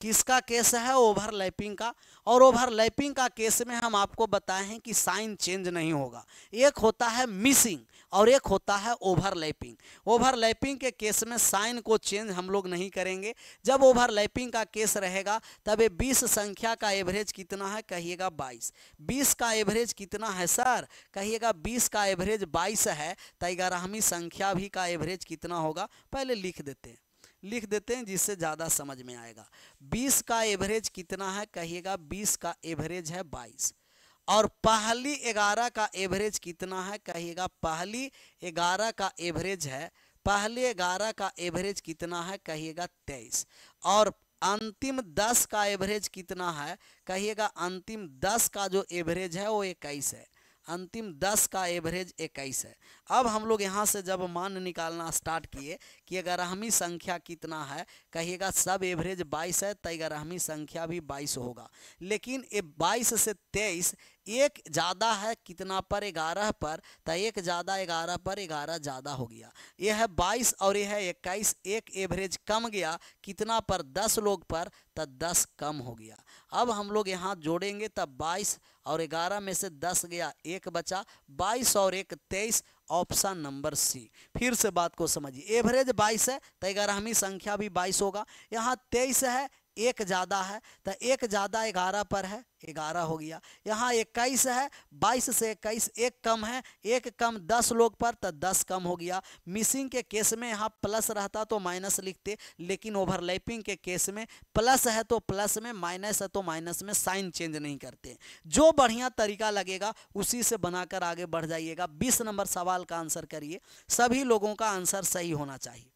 Speaker 1: किसका केस है ओवरलैपिंग का और ओवरलैपिंग का केस में हम आपको बताए हैं कि साइन चेंज नहीं होगा एक होता है मिसिंग और एक होता है ओवरलैपिंग ओवरलैपिंग के केस में साइन को चेंज हम लोग नहीं करेंगे जब ओवरलैपिंग का केस रहेगा तब ये बीस संख्या का एवरेज कितना है कहिएगा बाईस बीस का एवरेज कितना है सर कहिएगा बीस का एवरेज बाईस है तो ग्यारहवीं संख्या भी का एवरेज कितना होगा पहले लिख देते हैं लिख देते हैं जिससे ज़्यादा समझ में आएगा 20 का एवरेज कितना है कहिएगा 20 का एवरेज है 22 और पहली ग्यारह का एवरेज कितना है कहिएगा पहली ग्यारह का एवरेज है पहले ग्यारह का एवरेज कितना है कहिएगा तेईस और अंतिम दस का एवरेज कितना है कहिएगा अंतिम दस का जो एवरेज है वो इक्कीस है अंतिम दस का एवरेज इक्कीस है अब हम लोग यहाँ से जब मान निकालना स्टार्ट किए कि ग्यारहवीं संख्या कितना है कहिएगा सब एवरेज बाईस है तो ग्यारहवीं संख्या भी बाईस होगा लेकिन ये बाईस से तेईस एक ज़्यादा है कितना पर ग्यारह पर तो एक ज़्यादा ग्यारह पर ग्यारह ज़्यादा हो गया यह है बाईस और यह है इक्कीस एक एवरेज कम गया कितना पर दस लोग पर तो दस कम हो गया अब हम लोग यहाँ जोड़ेंगे तब तो बाईस और ग्यारह में से दस गया एक बचा बाईस और एक तेईस ऑप्शन नंबर सी फिर से बात को समझिए एवरेज बाईस है तो ग्यारहवीं संख्या भी बाईस होगा यहाँ तेईस है एक ज़्यादा है तो एक ज़्यादा ग्यारह पर है ग्यारह हो गया यहाँ इक्कीस है बाईस से इक्कीस एक कम है एक कम दस लोग पर तो दस कम हो गया मिसिंग के केस में यहाँ प्लस रहता तो माइनस लिखते लेकिन ओवरलैपिंग के केस में प्लस है तो प्लस में माइनस है तो माइनस में साइन चेंज नहीं करते जो बढ़िया तरीका लगेगा उसी से बनाकर आगे बढ़ जाइएगा बीस नंबर सवाल का आंसर करिए सभी लोगों का आंसर सही होना चाहिए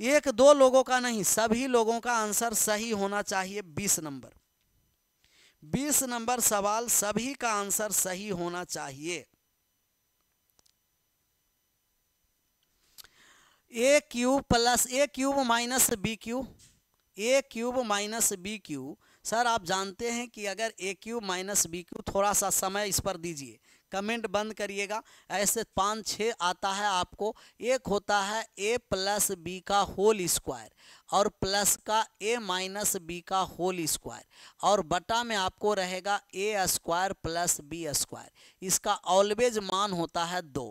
Speaker 1: एक दो लोगों का नहीं सभी लोगों का आंसर सही होना चाहिए बीस नंबर बीस नंबर सवाल सभी का आंसर सही होना चाहिए A cube plus A cube minus B cube A cube minus B cube sir आप जानते हैं कि अगर A cube minus B cube थोड़ा सा समय इस पर दीजिए कमेंट बंद करिएगा ऐसे पाँच छः आता है आपको एक होता है ए प्लस बी का होल स्क्वायर और प्लस का ए माइनस बी का होल स्क्वायर और बटा में आपको रहेगा A square plus B square इसका ऑलवेज मान होता है दो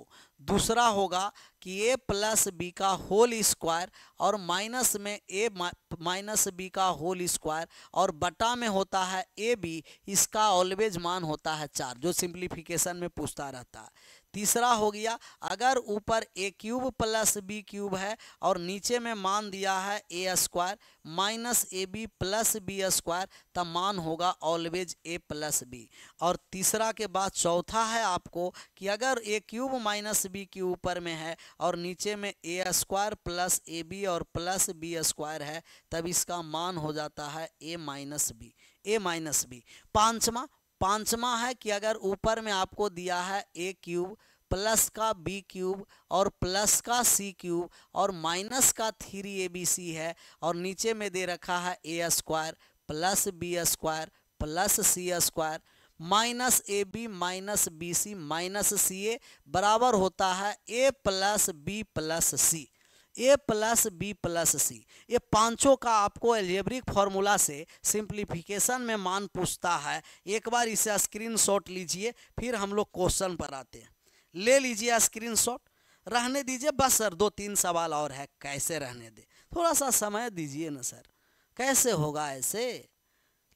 Speaker 1: दूसरा होगा कि ए प्लस बी का होल स्क्वायर और माइनस में ए माइनस बी का होल स्क्वायर और बटा में होता है ए बी इसका ऑलवेज मान होता है चार जो सिंप्लीफिकेशन में पूछता रहता है तीसरा हो गया अगर ऊपर A cube plus B cube है और नीचे में मान दिया है A square minus A B plus B square तब मान होगा ऑलवेज ए प्लस बी और तीसरा के बाद चौथा है आपको कि अगर A cube minus B cube ऊपर में है और नीचे में A square plus A B और प्लस बी स्क्वायर है तब इसका मान हो जाता है A minus B A minus B पाँचवा पांचवा है कि अगर ऊपर में आपको दिया है ए क्यूब प्लस का बी क्यूब और प्लस का सी क्यूब और माइनस का थ्री ए बी सी है और नीचे में दे रखा है A square plus B square plus C square minus A B minus B C minus C A बराबर होता है A plus B plus C A plus B plus C ये पांचों का आपको एलिब्रिक फार्मूला से सिंप्लीफिकेशन में मान पूछता है एक बार इसे स्क्रीनशॉट लीजिए फिर हम लोग क्वेश्चन पर आते हैं ले लीजिए स्क्रीनशॉट रहने दीजिए बस सर दो तीन सवाल और है कैसे रहने दे थोड़ा सा समय दीजिए ना सर कैसे होगा ऐसे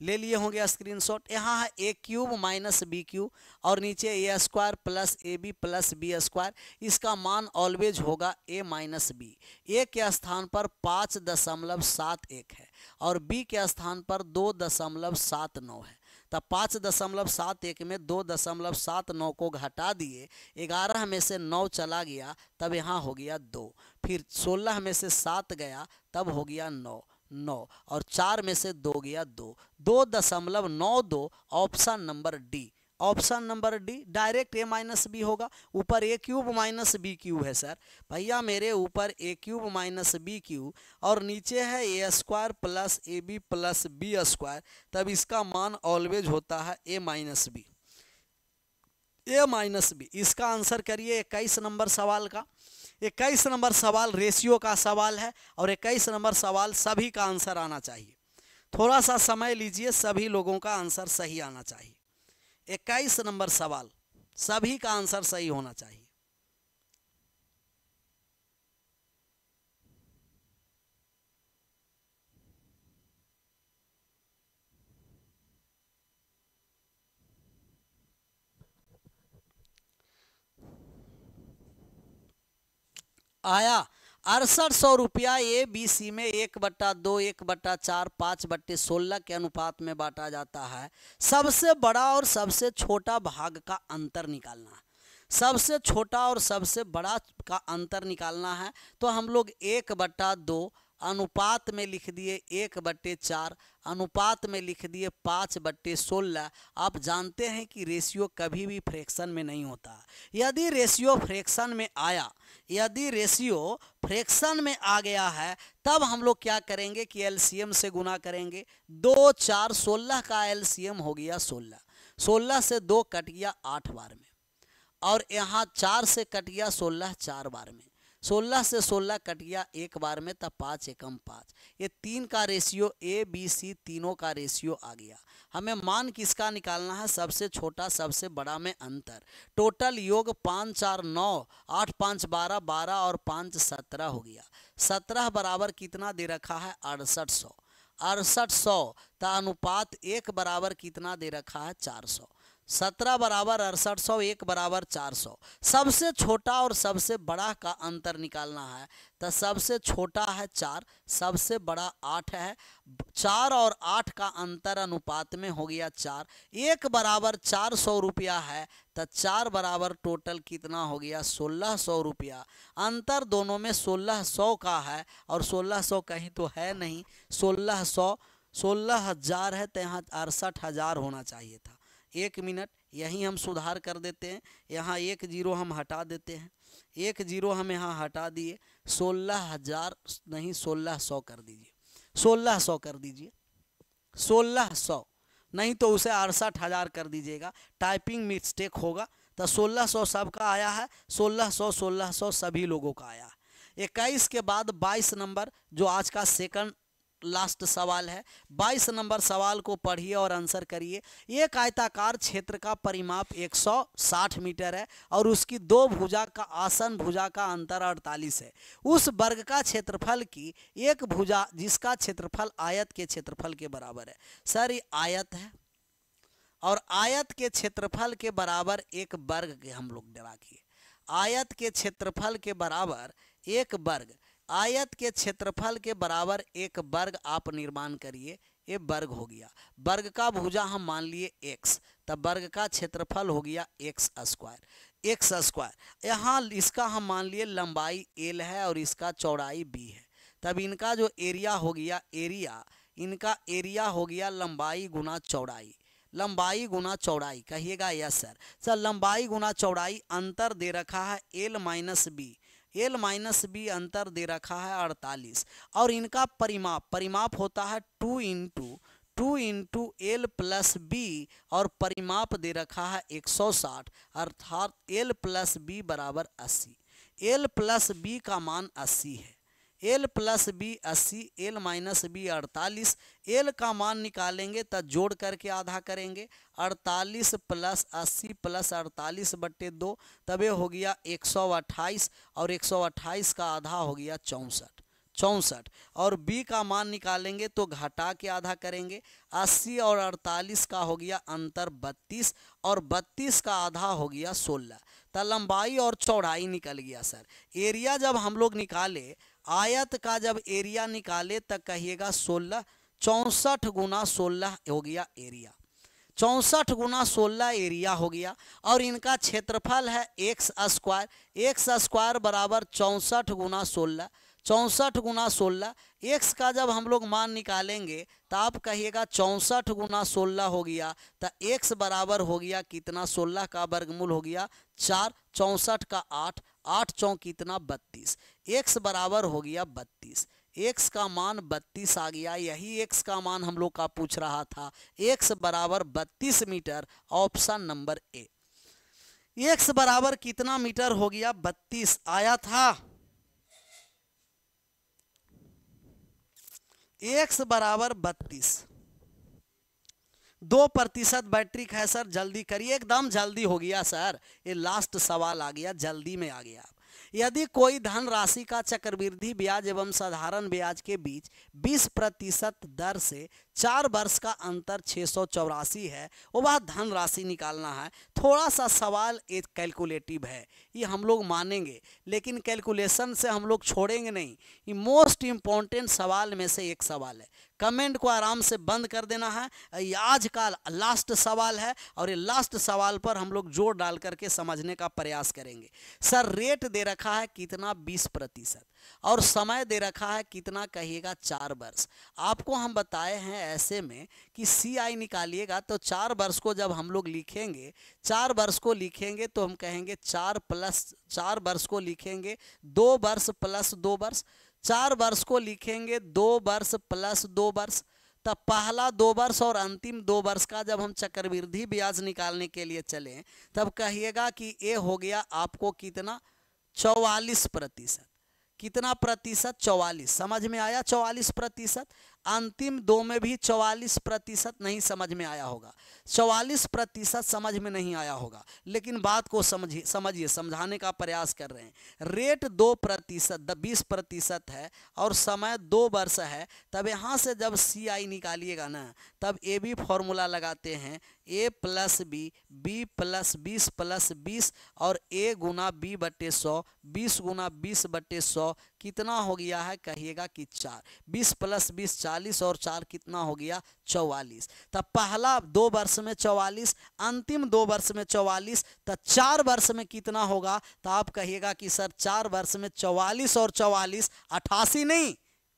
Speaker 1: ले लिए होंगे स्क्रीनशॉट यहाँ है A cube minus B cube और नीचे A square plus A B plus B square इसका मान ऑलवेज होगा ए माइनस बी ए के स्थान पर पाँच दशमलव सात एक है और बी के स्थान पर दो दशमलव सात नौ है तब तो पाँच दशमलव सात एक में दो दशमलव सात नौ को घटा दिए ग्यारह में से नौ चला गया तब यहाँ हो गया दो फिर सोलह में से सात गया तब हो गया नौ नौ और चार में से दो गया दो दो दशमलव नौ दो option number D option number D direct A minus B होगा ऊपर A cube minus B cube है सर भैया मेरे ऊपर A cube minus B cube और नीचे है A square plus A B plus B square तब इसका मान ऑलवेज होता है A minus B A minus B इसका आंसर करिए इक्कीस नंबर सवाल का इक्कीस नंबर सवाल रेशियो का सवाल है और इक्कीस नंबर सवाल सभी का आंसर आना चाहिए थोड़ा सा समय लीजिए सभी लोगों का आंसर सही आना चाहिए इक्कीस नंबर सवाल सभी का आंसर सही होना चाहिए आया अड़सठ सौ रुपया ए बी सी में एक बट्टा दो एक बट्टा चार पाँच बट्टे सोलह के अनुपात में बांटा जाता है सबसे बड़ा और सबसे छोटा भाग का अंतर निकालना सबसे छोटा और सबसे बड़ा का अंतर निकालना है तो हम लोग एक बट्टा दो अनुपात में लिख दिए एक बट्टे चार अनुपात में लिख दिए पाँच बट्टे सोलह आप जानते हैं कि रेशियो कभी भी फ्रैक्शन में नहीं होता यदि रेशियो फ्रैक्शन में आया यदि रेशियो फ्रैक्शन में आ गया है तब हम लोग क्या करेंगे कि एलसीएम से गुना करेंगे दो चार सोलह का एलसीएम हो गया सोलह सोलह से दो कट गया आठ बार में और यहाँ चार से कट गया सोलह चार बार में सोलह से सोलह कट गया एक बार में तब पाँच एकम पाँच ये तीन का रेशियो ए बी सी तीनों का रेशियो आ गया हमें मान किसका निकालना है सबसे छोटा सबसे बड़ा में अंतर टोटल योग पाँच चार नौ आठ पाँच बारह बारह और पाँच सत्रह हो गया सत्रह बराबर कितना दे रखा है अड़सठ सौ अड़सठ सौ का अनुपात एक बराबर कितना दे रखा है चार सौ सत्रह बराबर अड़सठ सौ एक बराबर चार सौ सबसे छोटा और सबसे बड़ा का अंतर निकालना है तो सबसे छोटा है चार सबसे बड़ा आठ है चार और आठ का अंतर अनुपात में हो गया चार एक बराबर चार सौ रुपया है तो चार बराबर टोटल कितना हो गया सोलह सौ रुपया अंतर दोनों में सोलह सौ का है और सोलह सौ कहीं तो है नहीं सोलह सौ सोलह हज़ार है तो यहाँ अड़सठ हज़ार होना चाहिए था एक मिनट यहीं हम सुधार कर देते हैं यहाँ एक जीरो हम हटा देते हैं एक जीरो हम यहाँ हटा दिए सोलह हजार नहीं सोलह सौ कर दीजिए सोलह सौ कर दीजिए सोलह सौ नहीं तो उसे अड़सठ हज़ार कर दीजिएगा टाइपिंग मिस्टेक होगा तो सोलह सौ सबका आया है सोलह सौ सोलह सौ सभी लोगों का आया है इक्कीस के बाद बाईस नंबर जो आज का सेकंड लास्ट सवाल है 22 नंबर सवाल को पढ़िए और आंसर करिए एक आयताकार क्षेत्र का परिमाप 160 मीटर है और उसकी दो भुजा का आसन भुजा का अंतर 48 है उस वर्ग का क्षेत्रफल की एक भुजा जिसका क्षेत्रफल आयत के क्षेत्रफल के बराबर है सर ये आयत है और आयत के क्षेत्रफल के बराबर एक वर्ग के हम लोग डरा किए आयत के क्षेत्रफल के बराबर एक वर्ग आयत के क्षेत्रफल के बराबर एक वर्ग आप निर्माण करिए ये वर्ग हो गया वर्ग का भुजा हम मान लिए एक्स तब वर्ग का क्षेत्रफल हो गया एक्स स्क्वायर एक्स स्क्वायर यहाँ इसका हम मान लिए लंबाई एल है और इसका चौड़ाई बी है तब इनका जो एरिया हो गया एरिया इनका एरिया हो गया लंबाई गुना चौड़ाई लंबाई गुना चौड़ाई कहिएगा यस सर सर लंबाई गुना चौड़ाई अंतर दे रखा है L minus B L minus B अंतर दे रखा है अड़तालीस और इनका परिमाप परिमाप होता है two into two into L plus B और परिमाप दे रखा है 160 अर्थात एल प्लस बी बराबर अस्सी एल प्लस बी का मान अस्सी है एल प्लस बी अस्सी एल माइनस बी अड़तालीस एल का मान निकालेंगे तो जोड़ करके आधा करेंगे अड़तालीस प्लस अस्सी प्लस अड़तालीस बट्टे दो तबे हो गया एक सौ अट्ठाईस और एक सौ अट्ठाईस का आधा हो गया चौंसठ चौंसठ और बी का मान निकालेंगे तो घटा के आधा करेंगे अस्सी और अड़तालीस का हो गया अंतर बत्तीस और बत्तीस का आधा हो गया सोलह तो लंबाई और चौड़ाई निकल गया सर एरिया जब हम लोग निकाले आयत का जब एरिया निकाले तब कहिएगा सोलह चौंसठ गुना सोलह हो गया एरिया चौंसठ गुना सोलह एरिया हो गया और इनका क्षेत्रफल है एक्स स्क्वायर एक्स स्क्वायर बराबर चौंसठ गुना सोलह चौंसठ गुना सोलह एक्स का जब हम लोग मान निकालेंगे तो आप कहिएगा चौंसठ गुना सोलह हो गया तो एक्स बराबर हो गया कितना सोलह का वर्गमूल हो गया चार चौंसठ का आठ आठ चौक इतना बत्तीस एक्स बराबर हो गया बत्तीस एक्स का मान बत्तीस आ गया यही एक्स का मान हम लोग का पूछ रहा था एक्स बराबर बत्तीस meter option number A X बराबर कितना मीटर हो गया बत्तीस आया था एक्स बराबर बत्तीस दो प्रतिशत बैटरी है सर जल्दी करिए एकदम जल्दी हो गया सर ये लास्ट सवाल आ गया जल्दी में आ गया यदि कोई धन राशि का चक्रवृद्धि ब्याज एवं साधारण ब्याज के बीच 20 प्रतिशत दर से चार वर्ष का अंतर छः है और वह धन राशि निकालना है थोड़ा सा सवाल एक कैलकुलेटिव है ये हम लोग मानेंगे लेकिन कैलकुलेशन से हम लोग छोड़ेंगे नहीं ये मोस्ट इम्पॉर्टेंट सवाल में से एक सवाल है कमेंट को आराम से बंद कर देना है ये आज का लास्ट सवाल है और ये लास्ट सवाल पर हम लोग जोर डाल करके समझने का प्रयास करेंगे सर रेट दे रखा है कितना बीस प्रतिशत और समय दे रखा है कितना कहिएगा चार वर्ष आपको हम बताए हैं ऐसे में कि सी आई निकालिएगा तो चार वर्ष को जब हम लोग लिखेंगे चार वर्ष को लिखेंगे तो हम कहेंगे चार प्लस चार वर्ष को लिखेंगे दो वर्ष प्लस दो वर्ष चार वर्ष को लिखेंगे दो वर्ष प्लस दो वर्ष तब पहला दो वर्ष और अंतिम दो वर्ष का जब हम चक्रवृद्धि ब्याज निकालने के लिए चलें तब कहिएगा कि ये हो गया आपको कितना चौवालीस प्रतिशत कितना प्रतिशत चौवालीस समझ में आया चौवालीस प्रतिशत अंतिम दो में भी 44 प्रतिशत नहीं समझ में आया होगा 44 प्रतिशत समझ में नहीं आया होगा लेकिन बात को समझिए समझिए समझाने का प्रयास कर रहे हैं रेट दो प्रतिशत बीस प्रतिशत है और समय दो वर्ष है तब यहाँ से जब सी आई निकालिएगा ना तब ए बी फॉर्मूला लगाते हैं A plus B B plus बीस प्लस बीस और ए गुना बी बटे सौ बीस गुना बीस बटे सौ कितना हो गया है कहिएगा कि चार बीस प्लस बीस चालीस और चार कितना हो गया चौवालीस तब पहला दो वर्ष में चौवालीस अंतिम दो वर्ष में चौवालीस तो चार वर्ष में कितना होगा तो आप कहिएगा कि सर चार वर्ष में चौवालीस और चौवालीस अट्ठासी नहीं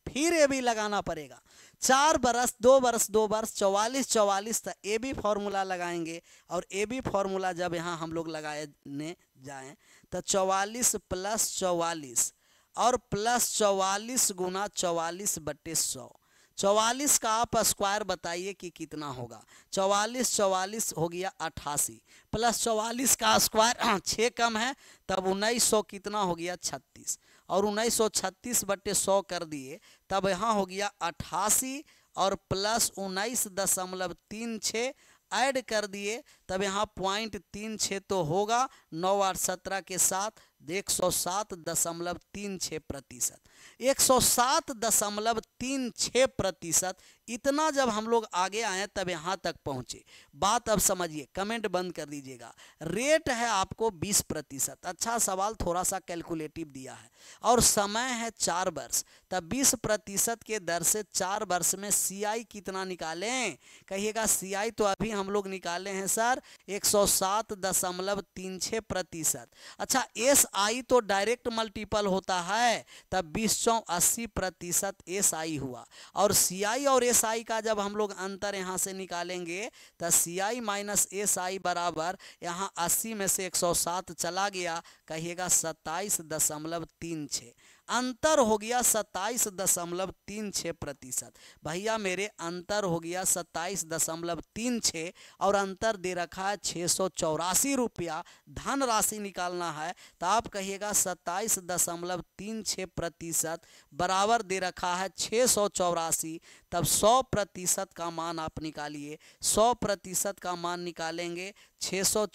Speaker 1: फिर ये भी लगाना पड़ेगा चार बरस दो बरस दो बरस चौवालीस चौवालीस तक ए बी फॉर्मूला लगाएंगे और ए बी फॉर्मूला जब यहाँ हम लोग लगाए ने जाएँ तो चौवालीस प्लस चौवालीस और प्लस चौवालीस गुना चौवालीस बटे सौ चौवालीस का आप स्क्वायर बताइए कि कितना होगा चौवालीस चौवालीस हो गया अट्ठासी प्लस चौवालीस का स्क्वायर हाँ, छः कम है तब उन्नीस सौ कितना हो गया छत्तीस और उन्नीस सौ छत्तीस बटे सौ कर दिए तब यहाँ हो गया अट्ठासी और प्लस उन्नीस दशमलव तीन छः ऐड कर दिए तब यहाँ पॉइंट तीन छः तो होगा नौ आठ सत्रह के साथ एक सौ सात दशमलव तीन छः प्रतिशत एक सौ सात दशमलव तीन छः प्रतिशत इतना जब हम लोग आगे आए तब यहाँ तक पहुँचे बात अब समझिए कमेंट बंद कर दीजिएगा रेट है आपको बीस प्रतिशत अच्छा सवाल थोड़ा सा कैलकुलेटिव दिया है और समय है चार वर्ष तब बीस प्रतिशत के दर से चार वर्ष में सीआई कितना निकालें कहिएगा सीआई तो अभी हम लोग निकाले हैं सर एक सौ सात दशमलव तीन छः प्रतिशत अच्छा एस आई तो डायरेक्ट मल्टीपल होता है तब बीस सौ अस्सी प्रतिशत एस आई हुआ और सी आई और एस आई का जब हम लोग अंतर यहाँ से निकालेंगे तो सी आई माइनस एस आई बराबर यहाँ अस्सी में से एक सौ सात चला गया कहिएगा सत्ताईस दशमलव तीन छः अंतर हो गया सत्ताईस दशमलव तीन छः प्रतिशत भैया मेरे अंतर हो गया सत्ताईस दशमलव तीन छः और अंतर दे रखा है छः सौ चौरासी रुपया धन राशि निकालना है तो आप कहिएगा सत्ताईस दशमलव तीन छः प्रतिशत बराबर दे रखा है छः सौ चौरासी तब 100 प्रतिशत का मान आप निकालिए 100 प्रतिशत का मान निकालेंगे छः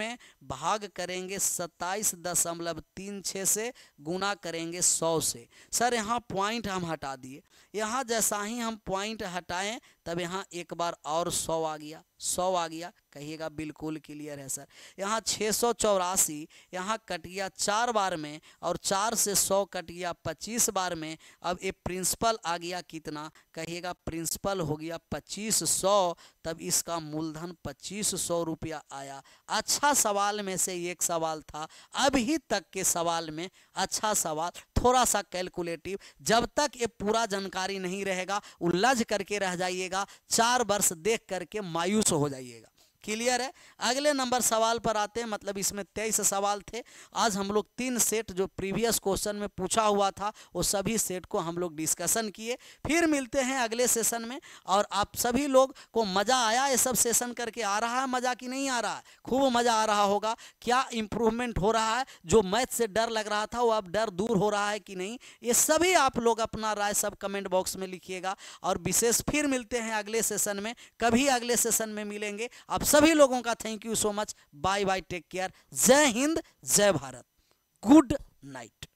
Speaker 1: में भाग करेंगे सत्ताईस दशमलव तीन छः से गुना करेंगे 100 से सर यहाँ पॉइंट हम हटा दिए यहाँ जैसा ही हम पॉइंट हटाएं तब यहाँ एक बार और सौ आ गया सौ आ गया कहिएगा बिल्कुल क्लियर है सर यहाँ छः सौ चौरासी यहाँ कट गया चार बार में और चार से सौ कट गया पच्चीस बार में अब ये प्रिंसिपल आ गया कितना कहिएगा प्रिंसिपल हो गया पच्चीस सौ तब इसका मूलधन पच्चीस सौ रुपया आया अच्छा सवाल में से एक सवाल था अभी तक के सवाल में अच्छा सवाल थोड़ा सा कैलकुलेटिव जब तक ये पूरा जानकारी नहीं रहेगा उलझ करके रह जाइएगा जाएगा चार वर्ष देख करके मायूस हो जाइएगा क्लियर है अगले नंबर सवाल पर आते हैं मतलब इसमें तेईस सवाल थे आज हम लोग तीन सेट जो प्रीवियस क्वेश्चन में पूछा हुआ था वो सभी सेट को हम लोग डिस्कशन किए फिर मिलते हैं अगले सेशन में और आप सभी लोग को मज़ा आया ये सब सेशन करके आ रहा है मज़ा कि नहीं आ रहा है खूब मज़ा आ रहा होगा क्या इम्प्रूवमेंट हो रहा है जो मैथ से डर लग रहा था वो अब डर दूर हो रहा है कि नहीं ये सभी आप लोग अपना राय सब कमेंट बॉक्स में लिखिएगा और विशेष फिर मिलते हैं अगले सेशन में कभी अगले सेशन में मिलेंगे आप सभी लोगों का thank you so much bye bye take care जय हिंद जय भारत गुड नाइट